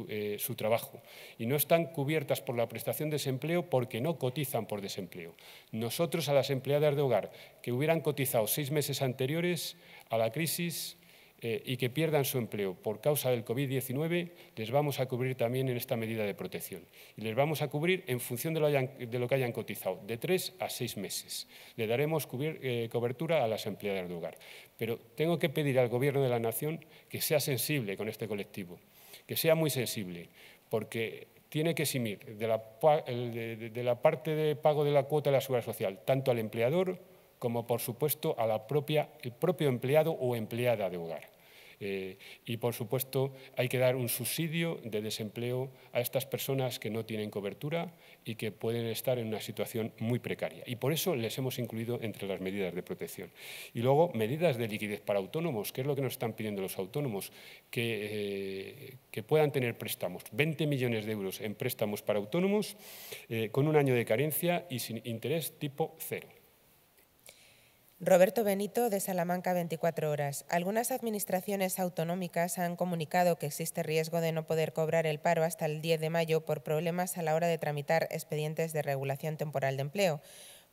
S2: eh, su, trabajo y no están cubiertas por la estación de desempleo porque no cotizan por desempleo. Nosotros a las empleadas de hogar que hubieran cotizado seis meses anteriores a la crisis eh, y que pierdan su empleo por causa del COVID-19, les vamos a cubrir también en esta medida de protección. Y les vamos a cubrir en función de lo, que hayan cotizado, de tres a seis meses. Le daremos eh, cobertura a las empleadas de hogar. Pero tengo que pedir al Gobierno de la Nación que sea sensible con este colectivo, que sea muy sensible, porque tiene que eximir de la, parte de pago de la cuota de la seguridad social tanto al empleador como, por supuesto, al propio empleado o empleada de hogar. Eh, y, por supuesto, hay que dar un subsidio de desempleo a estas personas que no tienen cobertura y que pueden estar en una situación muy precaria. Y por eso les hemos incluido entre las medidas de protección. Y luego, medidas de liquidez para autónomos, que es lo que nos están pidiendo los autónomos, que, eh, puedan tener préstamos, 20 millones de euros en préstamos para autónomos, eh, con un año de carencia y sin interés tipo cero.
S3: Roberto Benito, de Salamanca 24 Horas. Algunas administraciones autonómicas han comunicado que existe riesgo de no poder cobrar el paro hasta el 10 de mayo por problemas a la hora de tramitar expedientes de regulación temporal de empleo.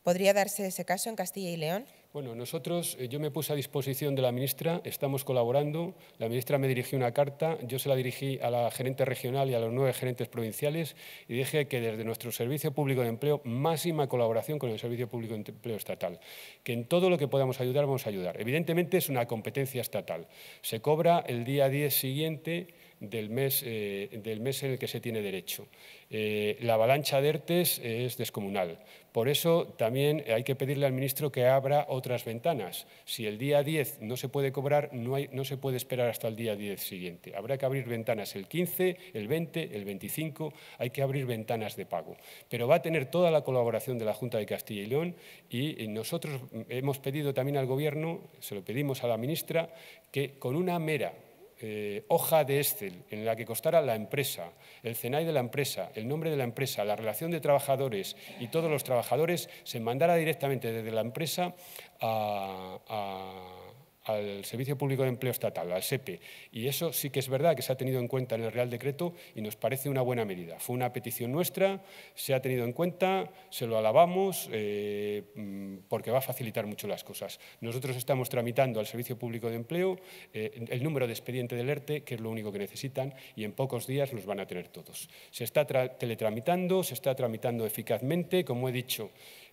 S3: ¿Podría darse ese caso en Castilla y León?
S2: Bueno, nosotros, eh, yo me puse a disposición de la ministra, estamos colaborando, la ministra me dirigió una carta, yo se la dirigí a la gerente regional y a los nueve gerentes provinciales y dije que desde nuestro Servicio Público de Empleo, máxima colaboración con el Servicio Público de Empleo Estatal, que en todo lo que podamos ayudar vamos a ayudar. Evidentemente es una competencia estatal, se cobra el día 10 siguiente del mes, eh, del mes en el que se tiene derecho. Eh, la avalancha de ERTES es descomunal, por eso también hay que pedirle al ministro que abra otras ventanas. Si el día 10 no se puede cobrar, no, se puede esperar hasta el día 10 siguiente. Habrá que abrir ventanas el 15, el 20, el 25, hay que abrir ventanas de pago. Pero va a tener toda la colaboración de la Junta de Castilla y León y nosotros hemos pedido también al Gobierno, se lo pedimos a la ministra, que con una mera eh, hoja de Excel en la que costara la empresa, el CENAI de la empresa, el nombre de la empresa, la relación de trabajadores y todos los trabajadores, se mandara directamente desde la empresa a al Servicio Público de Empleo Estatal, al SEPE. Y eso sí que es verdad que se ha tenido en cuenta en el Real Decreto y nos parece una buena medida. Fue una petición nuestra, se ha tenido en cuenta, se lo alabamos eh, mm, porque va a facilitar mucho las cosas. Nosotros estamos tramitando al Servicio Público de Empleo eh, el número de expediente del ERTE, que es lo único que necesitan, y en pocos días los van a tener todos. Se está teletramitando, se está tramitando eficazmente, como he dicho,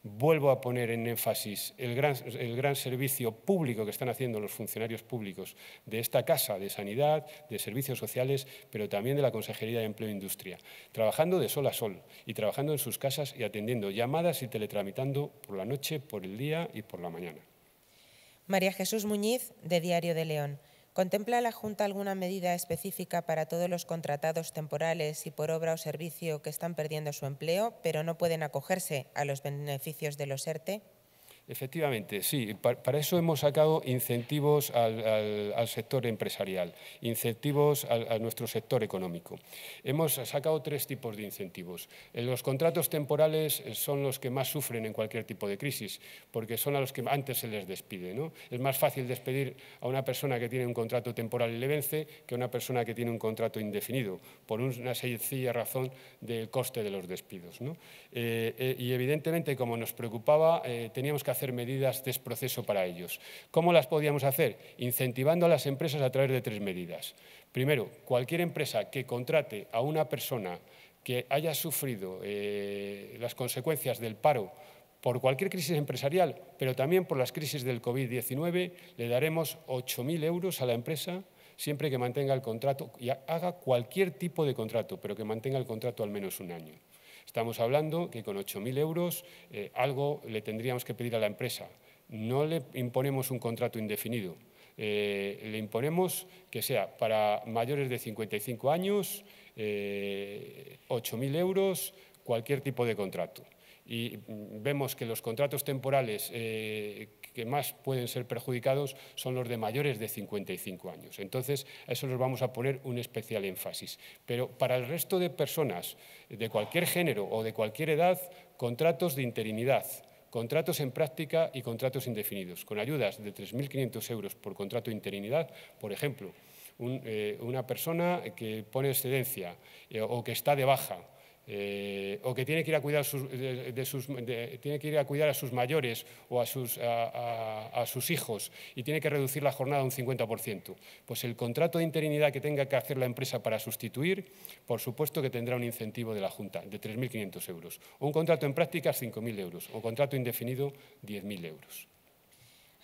S2: Vuelvo a poner en énfasis el gran, servicio público que están haciendo los funcionarios públicos de esta Casa de Sanidad, de Servicios Sociales, pero también de la Consejería de Empleo e Industria, trabajando de sol a sol y trabajando en sus casas y atendiendo llamadas y teletramitando por la noche, por el día y por la mañana.
S3: María Jesús Muñiz, de Diario de León. ¿Contempla la Junta alguna medida específica para todos los contratados temporales y por obra o servicio que están perdiendo su empleo, pero no pueden acogerse a los beneficios de los ERTE?
S2: Efectivamente, sí. Para eso hemos sacado incentivos al, sector empresarial, incentivos a nuestro sector económico. Hemos sacado tres tipos de incentivos. Los contratos temporales eh, son los que más sufren en cualquier tipo de crisis, porque son a los que antes se les despide. ¿no? Es más fácil despedir a una persona que tiene un contrato temporal y le vence que a una persona que tiene un contrato indefinido, por una sencilla razón del coste de los despidos. Eh, eh, y evidentemente, como nos preocupaba, teníamos que hacer medidas de para ellos. ¿Cómo las podíamos hacer? Incentivando a las empresas a través de tres medidas. Primero, cualquier empresa que contrate a una persona que haya sufrido eh, las consecuencias del paro por cualquier crisis empresarial, pero también por las crisis del COVID-19, le daremos 8.000 euros a la empresa siempre que mantenga el contrato y haga cualquier tipo de contrato, pero que mantenga el contrato al menos un año. Estamos hablando que con 8.000 euros eh, algo le tendríamos que pedir a la empresa. No le imponemos un contrato indefinido. Eh, le imponemos que sea para mayores de 55 años, 8.000 eh, euros, cualquier tipo de contrato. Y mm, vemos que los contratos temporales que más pueden ser perjudicados son los de mayores de 55 años. Entonces, a eso nos vamos a poner un especial énfasis. Pero para el resto de personas de cualquier género o de cualquier edad, contratos de interinidad, contratos en práctica y contratos indefinidos, con ayudas de 3.500 euros por contrato de interinidad, por ejemplo, eh, una persona que pone excedencia eh, o que está de baja eh, o que tiene que ir a cuidar tiene que ir a cuidar a sus mayores o a sus, hijos y tiene que reducir la jornada un 50%. Pues el contrato de interinidad que tenga que hacer la empresa para sustituir, por supuesto que tendrá un incentivo de la Junta de 3.500 euros. O Un contrato en práctica 5.000 euros. O contrato indefinido, 10.000 euros.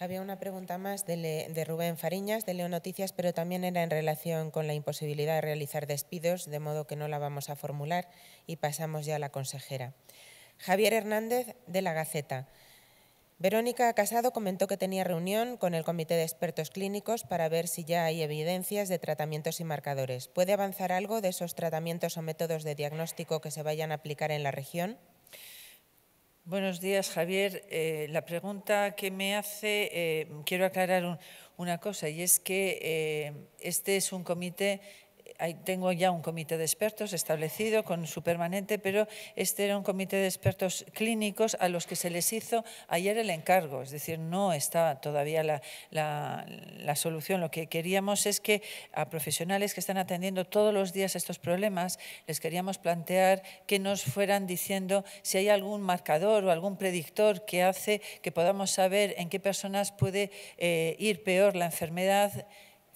S3: Había una pregunta más de, Rubén Fariñas, de Leo Noticias, pero también era en relación con la imposibilidad de realizar despidos, de modo que no la vamos a formular y pasamos ya a la consejera. Javier Hernández, de La Gaceta. Verónica Casado comentó que tenía reunión con el Comité de Expertos Clínicos para ver si ya hay evidencias de tratamientos y marcadores. ¿Puede avanzar algo de esos tratamientos o métodos de diagnóstico que se vayan
S1: a aplicar en la región? Buenos días, Javier. Eh, la pregunta que me hace, eh, quiero aclarar una cosa, y es que eh, este es un comité tengo ya un comité de expertos establecido con su permanente, pero este era un comité de expertos clínicos a los que se les hizo ayer el encargo, es decir, no está todavía la, solución. Lo que queríamos es que a profesionales que están atendiendo todos los días estos problemas, les queríamos plantear que nos fueran diciendo si hay algún marcador o algún predictor que hace que podamos saber en qué personas puede eh, ir peor la enfermedad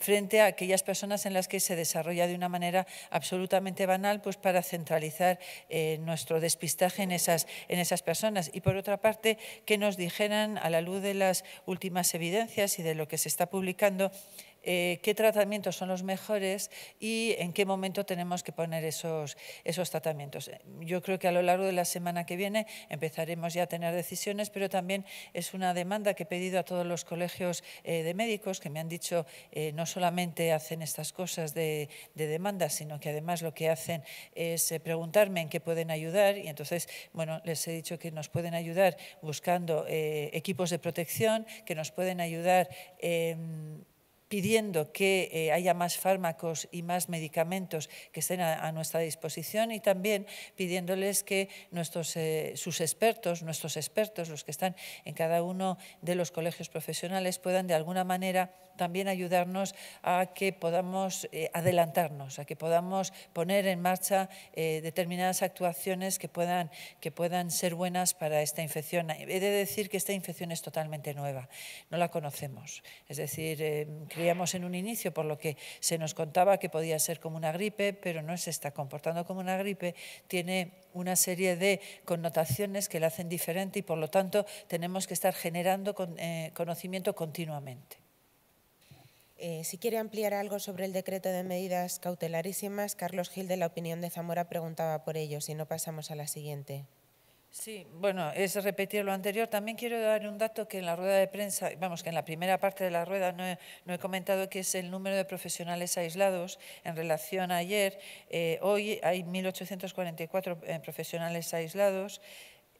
S1: frente a aquellas personas en las que se desarrolla de una manera absolutamente banal pues para centralizar eh, nuestro despistaje en esas, en esas personas. Y por otra parte, que nos dijeran a la luz de las últimas evidencias y de lo que se está publicando eh, qué tratamientos son los mejores y en qué momento tenemos que poner esos, esos tratamientos. Yo creo que a lo largo de la semana que viene empezaremos ya a tener decisiones, pero también es una demanda que he pedido a todos los colegios eh, de médicos que me han dicho eh, no solamente hacen estas cosas de, de, demanda, sino que además lo que hacen es preguntarme en qué pueden ayudar y entonces, bueno, les he dicho que nos pueden ayudar buscando equipos de protección, que nos pueden ayudar pidiendo que eh, haya más fármacos y más medicamentos que estén a, nuestra disposición y también pidiéndoles que nuestros, eh, sus expertos, nuestros expertos, los que están en cada uno de los colegios profesionales, puedan de alguna manera también ayudarnos a que podamos eh, adelantarnos, a que podamos poner en marcha eh, determinadas actuaciones que puedan, que puedan ser buenas para esta infección. He de decir que esta infección es totalmente nueva, no la conocemos. Es decir, eh, creíamos en un inicio por lo que se nos contaba que podía ser como una gripe, pero no se está comportando como una gripe, tiene una serie de connotaciones que la hacen diferente y por lo tanto tenemos que estar generando conocimiento continuamente.
S3: Eh, si quiere ampliar algo sobre el decreto de medidas cautelarísimas, Carlos Gil de la Opinión de Zamora preguntaba por ello, si no pasamos a la siguiente.
S1: Sí, bueno, es repetir lo anterior. También quiero dar un dato que en la rueda de prensa, vamos, que en la primera parte de la rueda no he, comentado, que es el número de profesionales aislados en relación a ayer. Eh, hoy hay 1.844 eh, profesionales aislados.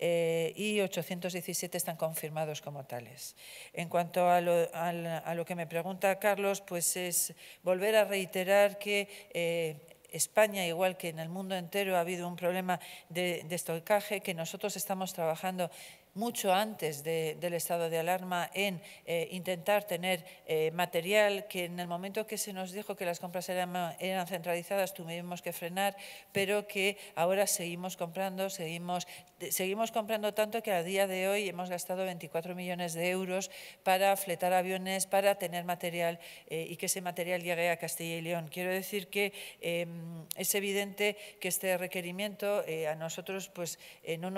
S1: Eh, y 817 están confirmados como tales. En cuanto a lo, que me pregunta Carlos, pues es volver a reiterar que eh, España, igual que en el mundo entero, ha habido un problema de, de estocaje que nosotros estamos trabajando mucho antes del estado de alarma en eh, intentar tener eh, material que en el momento que se nos dijo que las compras eran, eran, centralizadas tuvimos que frenar, pero que ahora seguimos comprando, seguimos, seguimos comprando tanto que a día de hoy hemos gastado 24 millones de euros para fletar aviones, para tener material eh, y que ese material llegue a Castilla y León. Quiero decir que em, es evidente que este requerimiento a nosotros pues, no,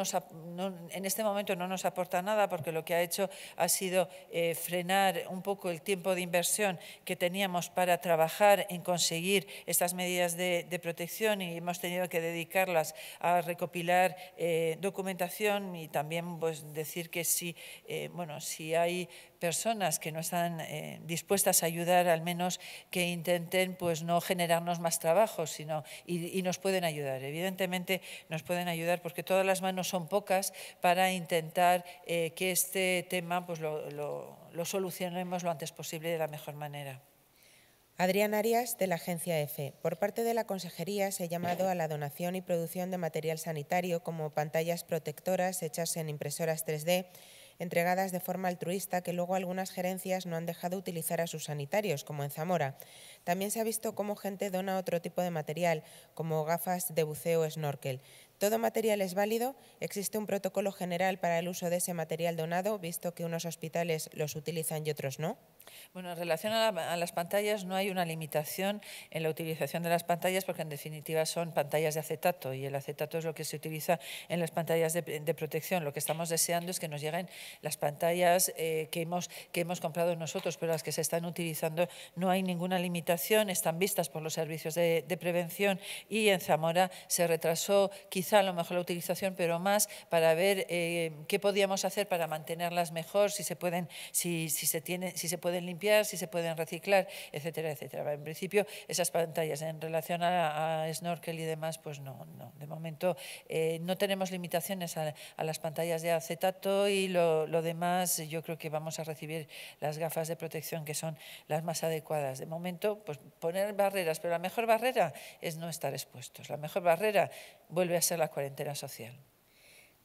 S1: en este momento no no nos aporta nada porque lo que ha hecho ha sido eh, frenar un poco el tiempo de inversión que teníamos para trabajar en conseguir estas medidas de, protección y hemos tenido que dedicarlas a recopilar eh, documentación y también pues, decir que si, eh, bueno, si hay personas que no están eh, dispuestas a ayudar, al menos que intenten pues, no generarnos más trabajo, sino, y, nos pueden ayudar. Evidentemente nos pueden ayudar porque todas las manos son pocas para intentar eh, que este tema pues, lo, lo solucionemos lo antes posible de la mejor manera. Adrián Arias,
S3: de la agencia EFE. E. Por parte de la Consejería se ha llamado a la donación y producción de material sanitario como pantallas protectoras hechas en impresoras 3D entregadas de forma altruista que luego algunas gerencias no han dejado utilizar a sus sanitarios, como en Zamora. También se ha visto cómo gente dona otro tipo de material, como gafas de buceo o snorkel. Todo material es válido, existe un protocolo general para el uso de ese material donado, visto que unos hospitales los utilizan y otros no.
S1: Bueno, en relación a, las pantallas, no hay una limitación en la utilización de las pantallas porque en definitiva son pantallas de acetato y el acetato es lo que se utiliza en las pantallas de, protección. Lo que estamos deseando es que nos lleguen las pantallas eh, que, hemos, que hemos comprado nosotros, pero las que se están utilizando no hay ninguna limitación, están vistas por los servicios de, prevención y en Zamora se retrasó quizá a lo mejor la utilización, pero más para ver eh, qué podíamos hacer para mantenerlas mejor, si se pueden, si, si se tienen, si se pueden limpiar, si se pueden reciclar, etcétera, etcétera. En principio, esas pantallas en relación a, snorkel y demás, pues no, no. De momento eh, no tenemos limitaciones a, las pantallas de acetato y lo, demás yo creo que vamos a recibir las gafas de protección que son las más adecuadas. De momento, pues poner barreras, pero la mejor barrera es no estar expuestos. La mejor barrera vuelve a ser la cuarentena social.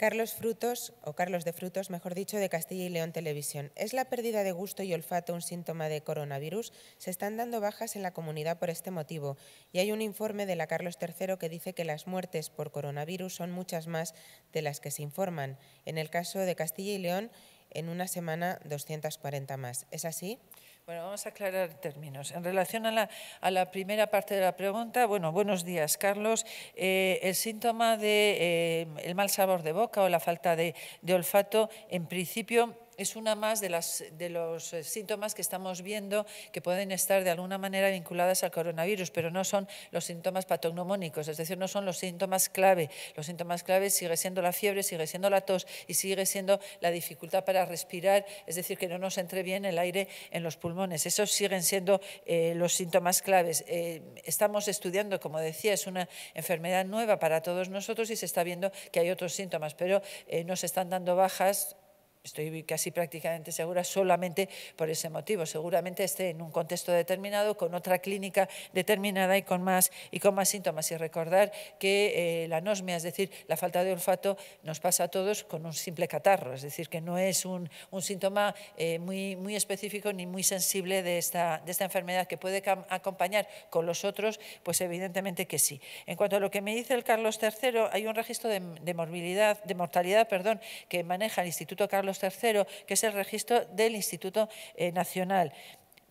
S1: Carlos Frutos, o Carlos de Frutos, mejor dicho, de Castilla y León Televisión.
S3: ¿Es la pérdida de gusto y olfato un síntoma de coronavirus? Se están dando bajas en la comunidad por este motivo y hay un informe de la Carlos III que dice que las muertes por coronavirus son muchas más de las que se informan. En el caso de Castilla y León, en una semana
S1: 240 más. ¿Es así? Bueno, vamos a aclarar términos. En relación a la, a la, primera parte de la pregunta, bueno, buenos días, Carlos. Eh, el síntoma del de, eh, el mal sabor de boca o la falta de olfato, en principio, es una más de, las, de los eh, síntomas que estamos viendo que pueden estar de alguna manera vinculadas al coronavirus, pero no son los síntomas patognomónicos, es decir, no son los síntomas clave. Los síntomas clave sigue siendo la fiebre, sigue siendo la tos y sigue siendo la dificultad para respirar, es decir, que no nos entre bien el aire en los pulmones. Esos siguen siendo eh, los síntomas claves. Eh, estamos estudiando, como decía, es una enfermedad nueva para todos nosotros y se está viendo que hay otros síntomas, pero nos están dando bajas estoy casi prácticamente segura, solamente por ese motivo. Seguramente esté en un contexto determinado, con otra clínica determinada y con más, y con más síntomas. Y recordar que eh, la nosmia, es decir, la falta de olfato, nos pasa a todos con un simple catarro, es decir, que no es un, síntoma eh, muy, muy específico ni muy sensible de esta, de esta enfermedad, que puede acompañar con los otros, pues evidentemente que sí. En cuanto a lo que me dice el Carlos III, hay un registro de, de, morbilidad, de mortalidad perdón, que maneja el Instituto Carlos tercero que es el registro del Instituto eh, Nacional.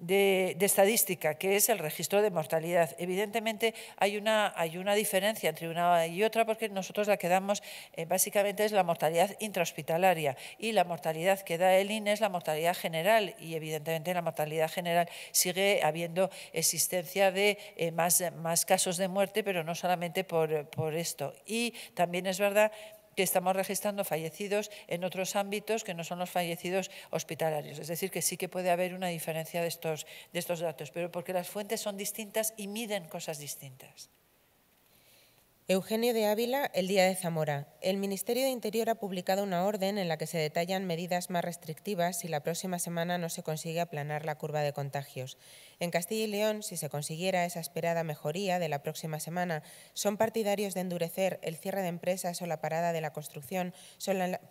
S1: De, estadística, que es el registro de mortalidad. Evidentemente hay una, hay una diferencia entre una y otra porque nosotros la que damos eh, básicamente es la mortalidad intrahospitalaria y la mortalidad que da el INE es la mortalidad general y evidentemente en la mortalidad general sigue habiendo existencia de eh, más, más casos de muerte, pero no solamente por, por esto. Y también es verdad que estamos registrando fallecidos en otros ámbitos que no son los fallecidos hospitalarios. Es decir, que sí que puede haber una diferencia de estos, de estos datos, pero porque las fuentes son distintas y miden cosas distintas. Eugenio de Ávila, el Día de
S3: Zamora. El Ministerio de Interior ha publicado una orden en la que se detallan medidas más restrictivas si la próxima semana no se consigue aplanar la curva de contagios. En Castilla y León, si se consiguiera esa esperada mejoría de la próxima semana, son partidarios de endurecer el cierre de empresas o la parada de la construcción.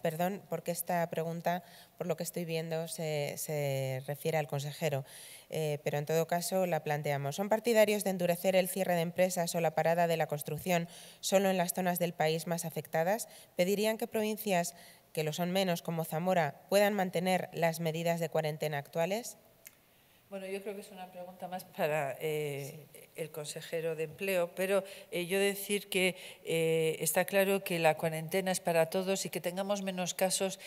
S3: perdón, porque esta pregunta, por lo que estoy viendo, se refiere al consejero. Eh, pero en todo caso la planteamos. ¿Son partidarios de endurecer el cierre de empresas o la parada de la construcción solo en las zonas del país más afectadas? ¿Pedirían que provincias que lo son menos, como Zamora, puedan mantener las medidas de cuarentena actuales?
S1: Bueno, yo creo que es una pregunta más para eh, el consejero de empleo, pero eh, yo decir que eh, está claro que la cuarentena es para todos y que tengamos menos casos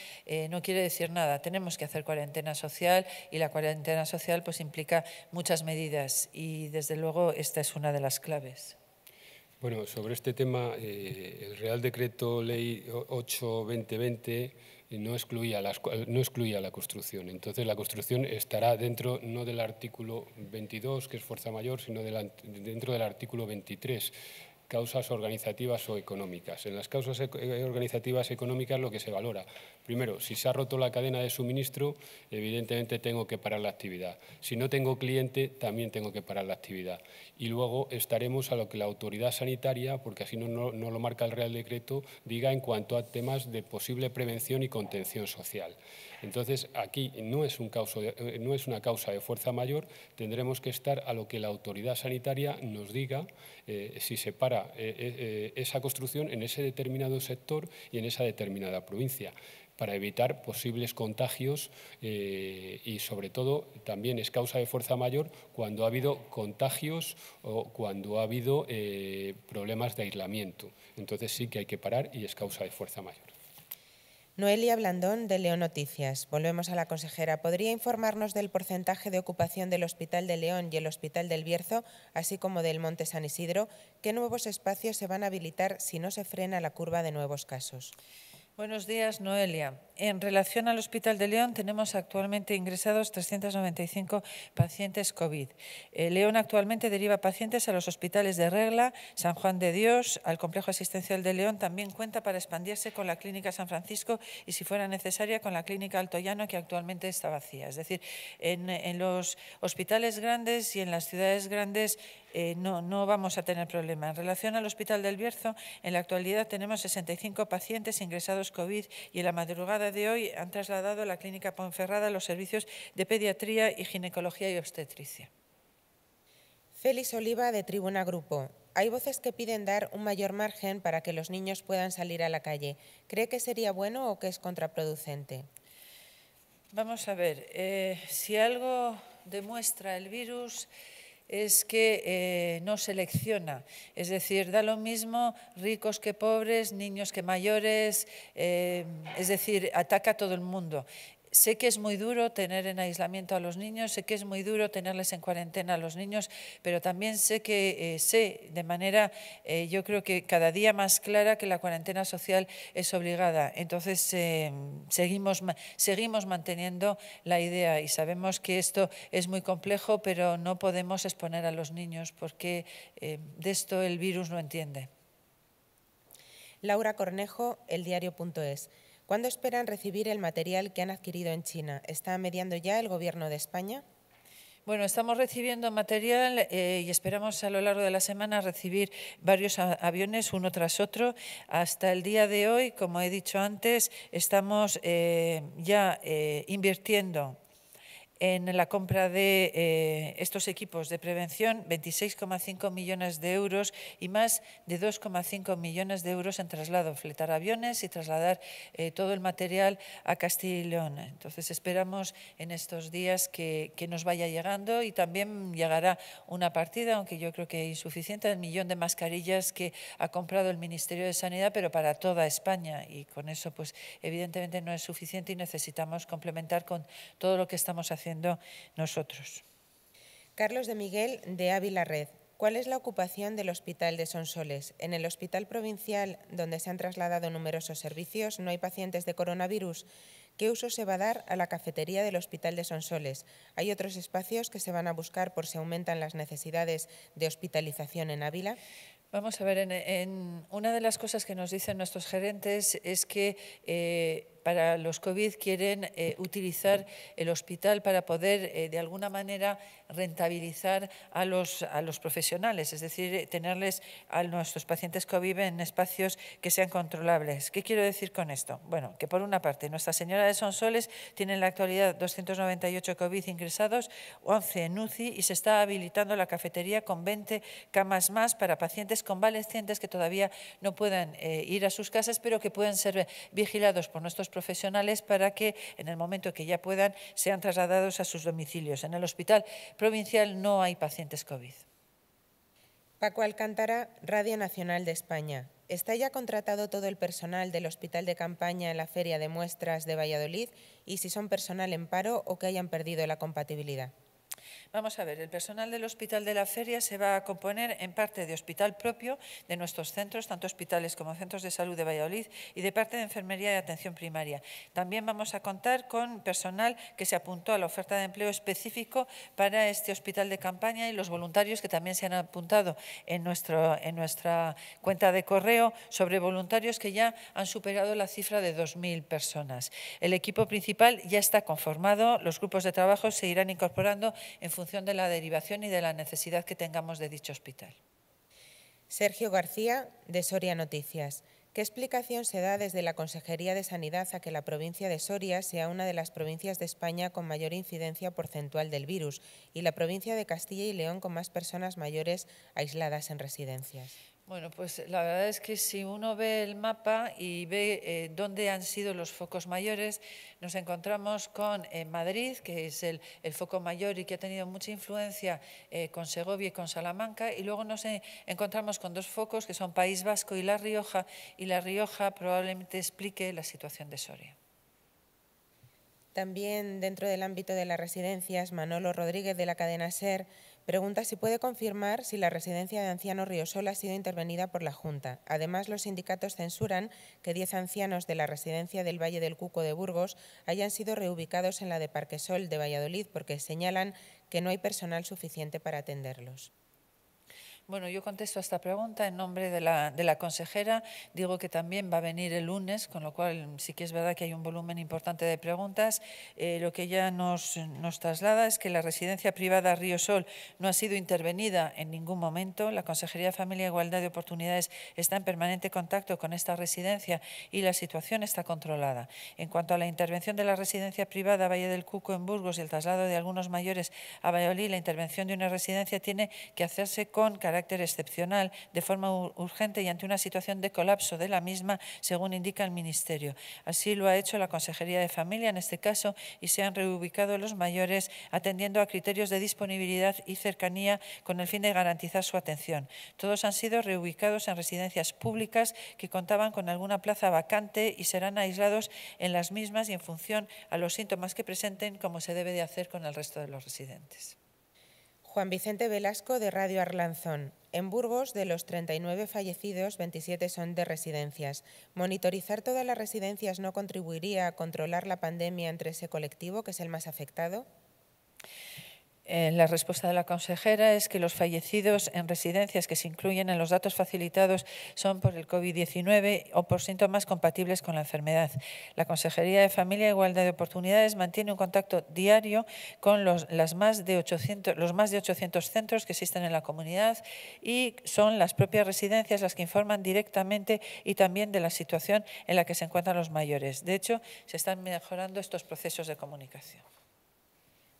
S1: no quiere decir nada. Tenemos que hacer cuarentena social y la cuarentena social pues implica muchas medidas y desde luego esta es una de las claves.
S2: Bueno, sobre este tema, el Real Decreto Ley 8-2020 no excluía, no excluía la construcción. Entonces, la construcción estará dentro no del artículo 22, que es fuerza mayor, sino dentro del artículo 23, causas organizativas o económicas. En las causas e, organizativas económicas lo que se valora Primero, si se ha roto la cadena de suministro, evidentemente tengo que parar la actividad. Si no tengo cliente, también tengo que parar la actividad. Y luego estaremos a lo que la autoridad sanitaria, porque así no, lo marca el Real Decreto, diga en cuanto a temas de posible prevención y contención social. Entonces, aquí no es, eh, una causa de fuerza mayor, tendremos que estar a lo que la autoridad sanitaria nos diga eh, si se para eh, esa construcción en ese determinado sector y en esa determinada provincia para evitar posibles contagios eh, y, sobre todo, también es causa de fuerza mayor cuando ha habido contagios o cuando ha habido eh, problemas de aislamiento. Entonces sí que hay que parar y es causa de fuerza mayor.
S3: Noelia Blandón, de León Noticias. Volvemos a la consejera. ¿Podría informarnos del porcentaje de ocupación del Hospital de León y el Hospital del Bierzo, así como del Monte San Isidro? ¿Qué nuevos espacios se van a habilitar si no se frena la curva de nuevos casos?
S1: Buenos días, Noelia. En relación al Hospital de León, tenemos actualmente ingresados 395 pacientes COVID. Eh, León actualmente deriva pacientes a los hospitales de Regla, San Juan de Dios, al Complejo Asistencial de León. También cuenta para expandirse con la Clínica San Francisco y, si fuera necesaria, con la Clínica Llano, que actualmente está vacía. Es decir, en los hospitales grandes y en las ciudades grandes eh, no, vamos a tener problemas En relación al Hospital del Bierzo, en la actualidad tenemos 65 pacientes ingresados COVID y en la madrugada de hoy han trasladado a la Clínica Ponferrada los servicios de pediatría y ginecología y obstetricia.
S3: Félix Oliva, de Tribuna Grupo. Hay voces que piden dar un mayor margen para que los niños puedan salir a la calle. ¿Cree que sería bueno o que es contraproducente?
S1: Vamos a ver, eh, si algo demuestra el virus es que eh, no selecciona, es decir, da lo mismo ricos que pobres, niños que mayores, eh, es decir, ataca a todo el mundo. Sé que es muy duro tener en aislamiento a los niños, sé que es muy duro tenerles en cuarentena a los niños, pero también sé que eh, sé de manera, eh, yo creo que cada día más clara que la cuarentena social es obligada. Entonces eh, seguimos, seguimos manteniendo la idea y sabemos que esto es muy complejo, pero no podemos exponer a los niños porque de esto el virus no entiende. Laura Cornejo,
S3: El eldiario.es. ¿Cuándo esperan recibir el material que han adquirido en China? ¿Está mediando ya el Gobierno de España?
S1: Bueno, estamos recibiendo material eh, y esperamos a lo largo de la semana recibir varios aviones uno tras otro. Hasta el día de hoy, como he dicho antes, estamos eh, ya eh, invirtiendo en la compra de eh, estos equipos de prevención, 26,5 millones de euros y más de 2,5 millones de euros en traslado, fletar aviones y trasladar eh, todo el material a Castilla y León. Entonces esperamos en estos días que, que, nos vaya llegando y también llegará una partida, aunque yo creo que insuficiente, el millón de mascarillas que ha comprado el Ministerio de Sanidad, pero para toda España y con eso pues evidentemente no es suficiente y necesitamos complementar con todo lo que estamos haciendo nosotros. Carlos de Miguel de Ávila Red.
S3: ¿Cuál es la ocupación del Hospital de Sonsoles? En el Hospital Provincial, donde se han trasladado numerosos servicios, no hay pacientes de coronavirus. ¿Qué uso se va a dar a la cafetería del Hospital de Sonsoles? ¿Hay otros espacios que se van a buscar por si aumentan las necesidades de
S1: hospitalización en Ávila? Vamos a ver, en, una de las cosas que nos dicen nuestros gerentes es que eh, para los COVID quieren eh, utilizar el hospital para poder, eh, de alguna manera, rentabilizar a los, a los profesionales, es decir, eh, tenerles a nuestros pacientes COVID en espacios que sean controlables. ¿Qué quiero decir con esto? Bueno, que por una parte, Nuestra Señora de Sonsoles tiene en la actualidad 298 COVID ingresados, 11 en UCI y se está habilitando la cafetería con 20 camas más para pacientes convalescentes que todavía no puedan ir a sus casas, pero que pueden ser vigilados por nuestros profesionales para que en el momento que ya puedan sean trasladados a sus domicilios. En el hospital provincial no hay pacientes COVID.
S3: Paco Alcántara, Radio Nacional de España. Está ya contratado todo el personal del hospital de campaña en la Feria de Muestras de Valladolid y si son personal en paro o que hayan perdido la compatibilidad.
S1: Vamos a ver, el personal del Hospital de la Feria se va a componer en parte de hospital propio de nuestros centros, tanto hospitales como centros de salud de Valladolid, y de parte de enfermería y atención primaria. También vamos a contar con personal que se apuntó a la oferta de empleo específico para este hospital de campaña y los voluntarios que también se han apuntado en, nuestro, en nuestra cuenta de correo sobre voluntarios que ya han superado la cifra de 2.000 personas. El equipo principal ya está conformado, los grupos de trabajo se irán incorporando en función de la derivación y de la necesidad que tengamos de dicho hospital. Sergio García, de Soria Noticias. ¿Qué explicación
S3: se da desde la Consejería de Sanidad a que la provincia de Soria sea una de las provincias de España con mayor incidencia porcentual del virus y la provincia de Castilla y León con más personas mayores aisladas en residencias?
S1: Bueno, pues la verdad es que si uno ve el mapa y ve eh, dónde han sido los focos mayores, nos encontramos con eh, Madrid, que es el, foco mayor y que ha tenido mucha influencia eh, con Segovia y con Salamanca, y luego nos encontramos con dos focos que son País Vasco y La Rioja, y La Rioja probablemente explique la situación de Soria.
S3: También dentro del ámbito de las residencias, Manolo Rodríguez de la cadena SER Pregunta si puede confirmar si la residencia de ancianos Riosol ha sido intervenida por la Junta. Además, los sindicatos censuran que 10 ancianos de la residencia del Valle del Cuco de Burgos hayan sido reubicados en la de Parquesol de Valladolid porque señalan que no hay personal suficiente para atenderlos.
S1: Bueno, yo contesto a esta pregunta en nombre de la, consejera. Digo que también va a venir el lunes, con lo cual sí que es verdad que hay un volumen importante de preguntas. Eh, lo que ella nos, traslada es que la residencia privada Río Sol no ha sido intervenida en ningún momento. La Consejería de Familia e Igualdad de Oportunidades está en permanente contacto con esta residencia y la situación está controlada. En cuanto a la intervención de la residencia privada Valle del Cuco en Burgos y el traslado de algunos mayores a Valladolid, la intervención de una residencia tiene que hacerse con carácter excepcional, de forma urgente y ante una situación de colapso de la misma, según indica el Ministerio. Así lo ha hecho la Consejería de Familia en este caso y se han reubicado los mayores atendiendo a criterios de disponibilidad y cercanía con el fin de garantizar su atención. Todos han sido reubicados en residencias públicas que contaban con alguna plaza vacante y serán aislados en las mismas y en función a los síntomas que presenten, como se debe de hacer con el resto de los residentes.
S3: Juan Vicente Velasco de Radio Arlanzón. En Burgos, de los 39 fallecidos, 27 son de residencias. Monitorizar todas las residencias no contribuiría a controlar la pandemia entre ese colectivo, que es el más
S1: afectado. Eh, la respuesta de la consejera es que los fallecidos en residencias que se incluyen en los datos facilitados son por el COVID-19 o por síntomas compatibles con la enfermedad. La Consejería de Familia e Igualdad de Oportunidades mantiene un contacto diario con los, más de 800, los más de 800 centros que existen en la comunidad y son las propias residencias las que informan directamente y también de la situación en la que se encuentran los mayores. De hecho, se están mejorando estos procesos de comunicación.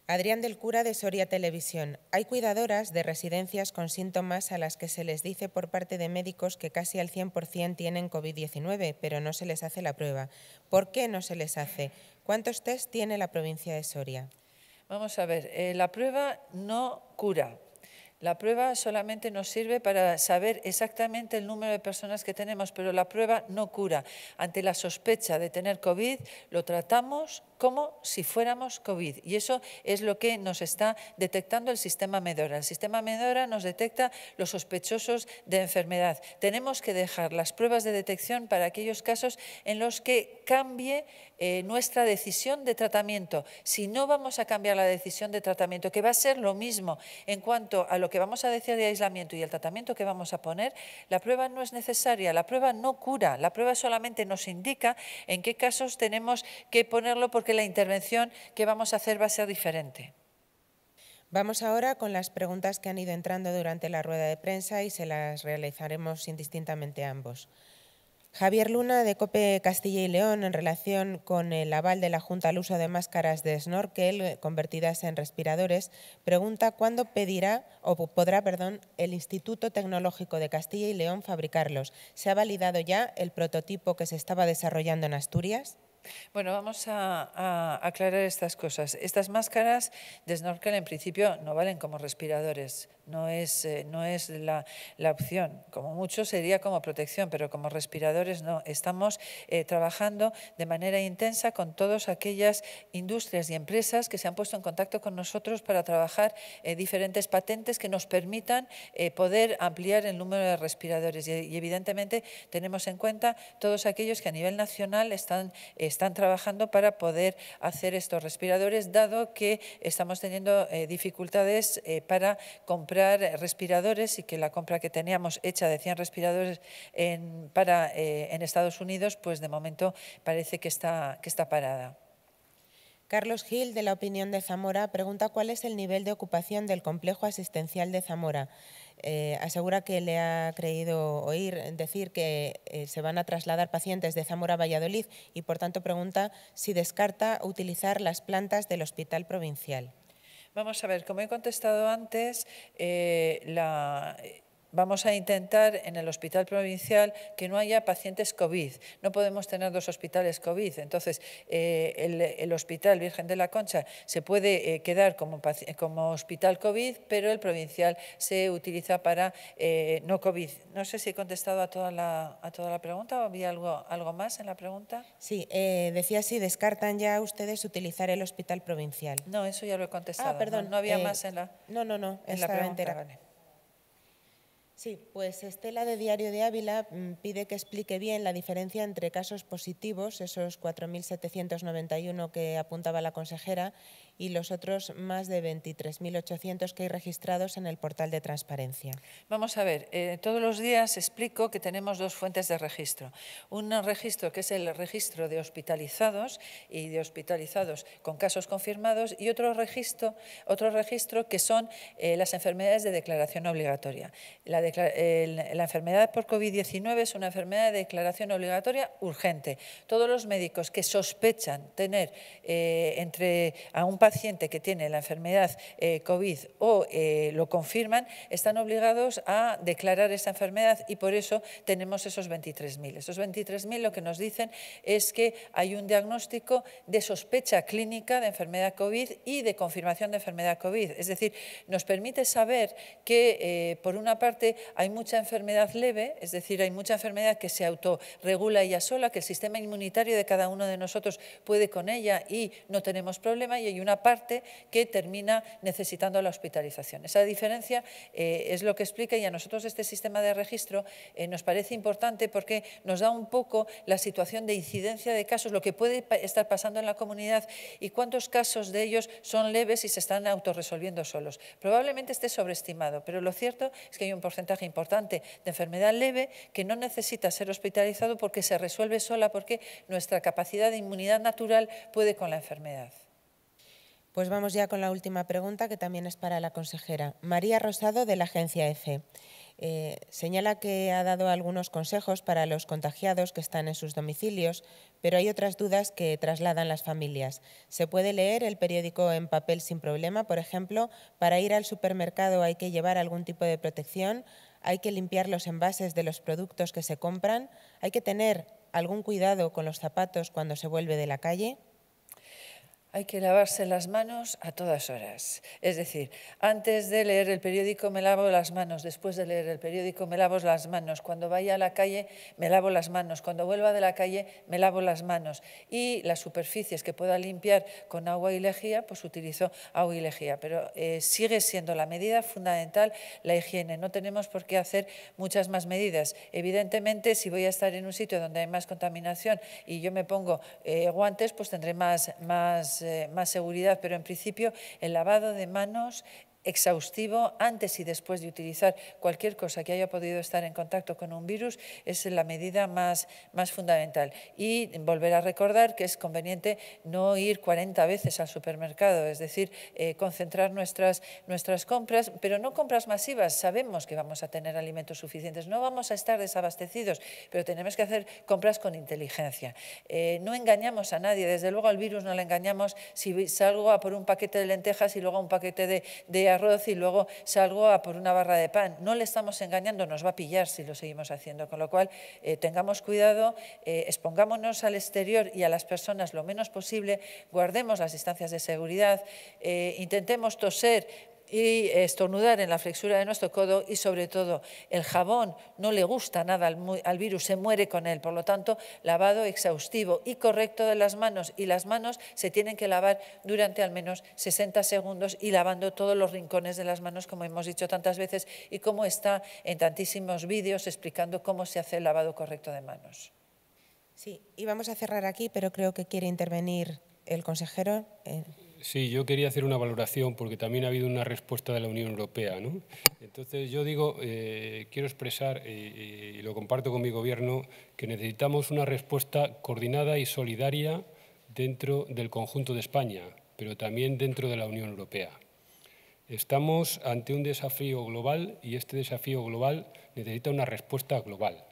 S3: Adrián del Cura de Soria Televisión. Hay cuidadoras de residencias con síntomas a las que se les dice por parte de médicos que casi al 100% tienen COVID-19, pero no se les hace la prueba. ¿Por qué no se les hace? ¿Cuántos test tiene la provincia de Soria?
S1: Vamos a ver, eh, la prueba no cura, la prueba solamente nos sirve para saber exactamente el número de personas que tenemos, pero la prueba no cura. Ante la sospecha de tener COVID, lo tratamos como si fuéramos COVID. Y eso es lo que nos está detectando el sistema Medora. El sistema Medora nos detecta los sospechosos de enfermedad. Tenemos que dejar las pruebas de detección para aquellos casos en los que cambie eh, nuestra decisión de tratamiento. Si no vamos a cambiar la decisión de tratamiento, que va a ser lo mismo en cuanto a lo que vamos a decir de aislamiento y el tratamiento que vamos a poner, la prueba no es necesaria, la prueba no cura, la prueba solamente nos indica en qué casos tenemos que ponerlo porque la intervención que vamos a hacer va a ser diferente.
S3: Vamos ahora con las preguntas que han ido entrando durante la rueda de prensa y se las realizaremos indistintamente ambos. Javier Luna, de COPE Castilla y León, en relación con el aval de la Junta al uso de máscaras de snorkel eh, convertidas en respiradores, pregunta cuándo pedirá o podrá perdón, el Instituto Tecnológico de Castilla y León fabricarlos. ¿Se ha validado ya el prototipo que se estaba desarrollando en Asturias?
S1: Bueno, vamos a, aclarar estas cosas. Estas máscaras de snorkel en principio no valen como respiradores, no es, eh, no es la, opción. Como mucho sería como protección, pero como respiradores no. Estamos eh, trabajando de manera intensa con todas aquellas industrias y empresas que se han puesto en contacto con nosotros para trabajar eh, diferentes patentes que nos permitan poder ampliar el número de respiradores. Y, y, evidentemente tenemos en cuenta todos aquellos que a nivel nacional están están trabajando para poder hacer estos respiradores, dado que estamos teniendo eh, dificultades eh, para comprar respiradores y que la compra que teníamos hecha de 100 respiradores en, para, eh, en Estados Unidos, pues de momento parece que está, que está parada. Carlos Gil, de la opinión
S3: de Zamora, pregunta cuál es el nivel de ocupación del complejo asistencial de Zamora. Eh, asegura que le ha creído oír decir que eh, se van a trasladar pacientes de Zamora a Valladolid y, por tanto, pregunta si descarta utilizar las plantas del hospital provincial.
S1: Vamos a ver, como he contestado antes, eh, la, Vamos a intentar en el hospital provincial que no haya pacientes COVID. No podemos tener dos hospitales COVID. Entonces, eh, el, Hospital Virgen de la Concha se puede eh, quedar como, como, hospital COVID, pero el provincial se utiliza para eh, no COVID. No sé si he contestado a toda la, toda la pregunta o había algo, algo más en la pregunta.
S3: Sí, decía si descartan ya ustedes utilizar el hospital provincial.
S1: No, eso ya lo he contestado. Ah, perdón. No, había más en la, no, no, no, en la pregunta.
S3: Sí, pues Estela de Diario de Ávila mm, pide que explique bien la diferencia entre casos positivos, esos 4.791 que apuntaba la consejera, y los otros más de 23.800 que hay registrados en el portal de transparencia.
S1: Vamos a ver, eh, todos los días explico que tenemos dos fuentes de registro. Un registro que es el registro de hospitalizados y de hospitalizados con casos confirmados y otro registro, otro registro que son eh, las enfermedades de declaración obligatoria. La, enfermedad por COVID-19 es una enfermedad de declaración obligatoria urgente. Todos los médicos que sospechan tener eh, entre a un paciente paciente que tiene la enfermedad eh, COVID o eh, lo confirman, están obligados a declarar esa enfermedad y por eso tenemos esos 23.000. Esos 23.000 lo que nos dicen es que hay un diagnóstico de sospecha clínica de enfermedad COVID y de confirmación de enfermedad COVID. Es decir, nos permite saber que, eh, por una parte, hay mucha enfermedad leve, es decir, hay mucha enfermedad que se autorregula ella sola, que el sistema inmunitario de cada uno de nosotros puede con ella y no tenemos problema, y hay una parte que termina necesitando la hospitalización. Esa diferencia eh, es lo que explica y a nosotros este sistema de registro eh, nos parece importante porque nos da un poco la situación de incidencia de casos, lo que puede estar pasando en la comunidad y cuántos casos de ellos son leves y se están autorresolviendo solos. Probablemente esté sobreestimado, pero lo cierto es que hay un porcentaje importante de enfermedad leve que no necesita ser hospitalizado porque se resuelve sola, porque nuestra capacidad de inmunidad natural puede con la enfermedad. Pues
S3: vamos ya con la última pregunta, que también es para la consejera. María Rosado, de la agencia EFE. Eh, señala que ha dado algunos consejos para los contagiados que están en sus domicilios, pero hay otras dudas que trasladan las familias. ¿Se puede leer el periódico en papel sin problema? Por ejemplo, para ir al supermercado hay que llevar algún tipo de protección, hay que limpiar los envases de los productos que se compran, hay que tener algún cuidado con los zapatos cuando se vuelve de la calle
S1: hay que lavarse las manos a todas horas. Es decir, antes de leer el periódico me lavo las manos, después de leer el periódico me lavo las manos, cuando vaya a la calle me lavo las manos, cuando vuelva de la calle me lavo las manos. Y las superficies que pueda limpiar con agua y lejía, pues utilizo agua y lejía. Pero eh, sigue siendo la medida fundamental la higiene. No tenemos por qué hacer muchas más medidas. Evidentemente, si voy a estar en un sitio donde hay más contaminación y yo me pongo eh, guantes, pues tendré más... más eh, más, seguridad, pero en principio el lavado de manos exhaustivo antes y después de utilizar cualquier cosa que haya podido estar en contacto con un virus es la medida más, más fundamental. Y volver a recordar que es conveniente no ir 40 veces al supermercado, es decir, eh, concentrar nuestras, nuestras compras, pero no compras masivas. Sabemos que vamos a tener alimentos suficientes, no vamos a estar desabastecidos, pero tenemos que hacer compras con inteligencia. Eh, no engañamos a nadie, desde luego al virus no le engañamos si salgo a por un paquete de lentejas y luego a un paquete de, de arroz y luego salgo a por una barra de pan. No le estamos engañando, nos va a pillar si lo seguimos haciendo. Con lo cual, eh, tengamos cuidado, eh, expongámonos al exterior y a las personas lo menos posible, guardemos las distancias de seguridad, eh, intentemos toser y estornudar en la flexura de nuestro codo y sobre todo el jabón no le gusta nada al, virus, se muere con él. Por lo tanto, lavado exhaustivo y correcto de las manos y las manos se tienen que lavar durante al menos 60 segundos y lavando todos los rincones de las manos como hemos dicho tantas veces y como está en tantísimos vídeos explicando cómo se hace el lavado correcto de manos.
S3: Sí, y vamos a cerrar aquí, pero creo que quiere intervenir el consejero. Eh,
S2: Sí, yo quería hacer una valoración porque también ha habido una respuesta de la Unión Europea. ¿no? Entonces yo digo, eh, quiero expresar, eh, eh, y lo comparto con mi gobierno, que necesitamos una respuesta coordinada y solidaria dentro del conjunto de España, pero también dentro de la Unión Europea. Estamos ante un desafío global y este desafío global necesita una respuesta global.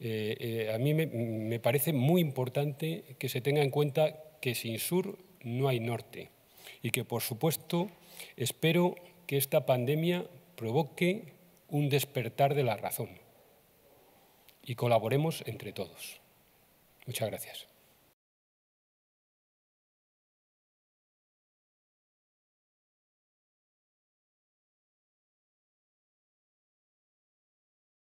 S2: a mí me, me, parece muy importante que se tenga en cuenta que sin sur no hay norte y que, por supuesto, espero que esta pandemia provoque un despertar de la razón y colaboremos entre todos. Muchas gracias.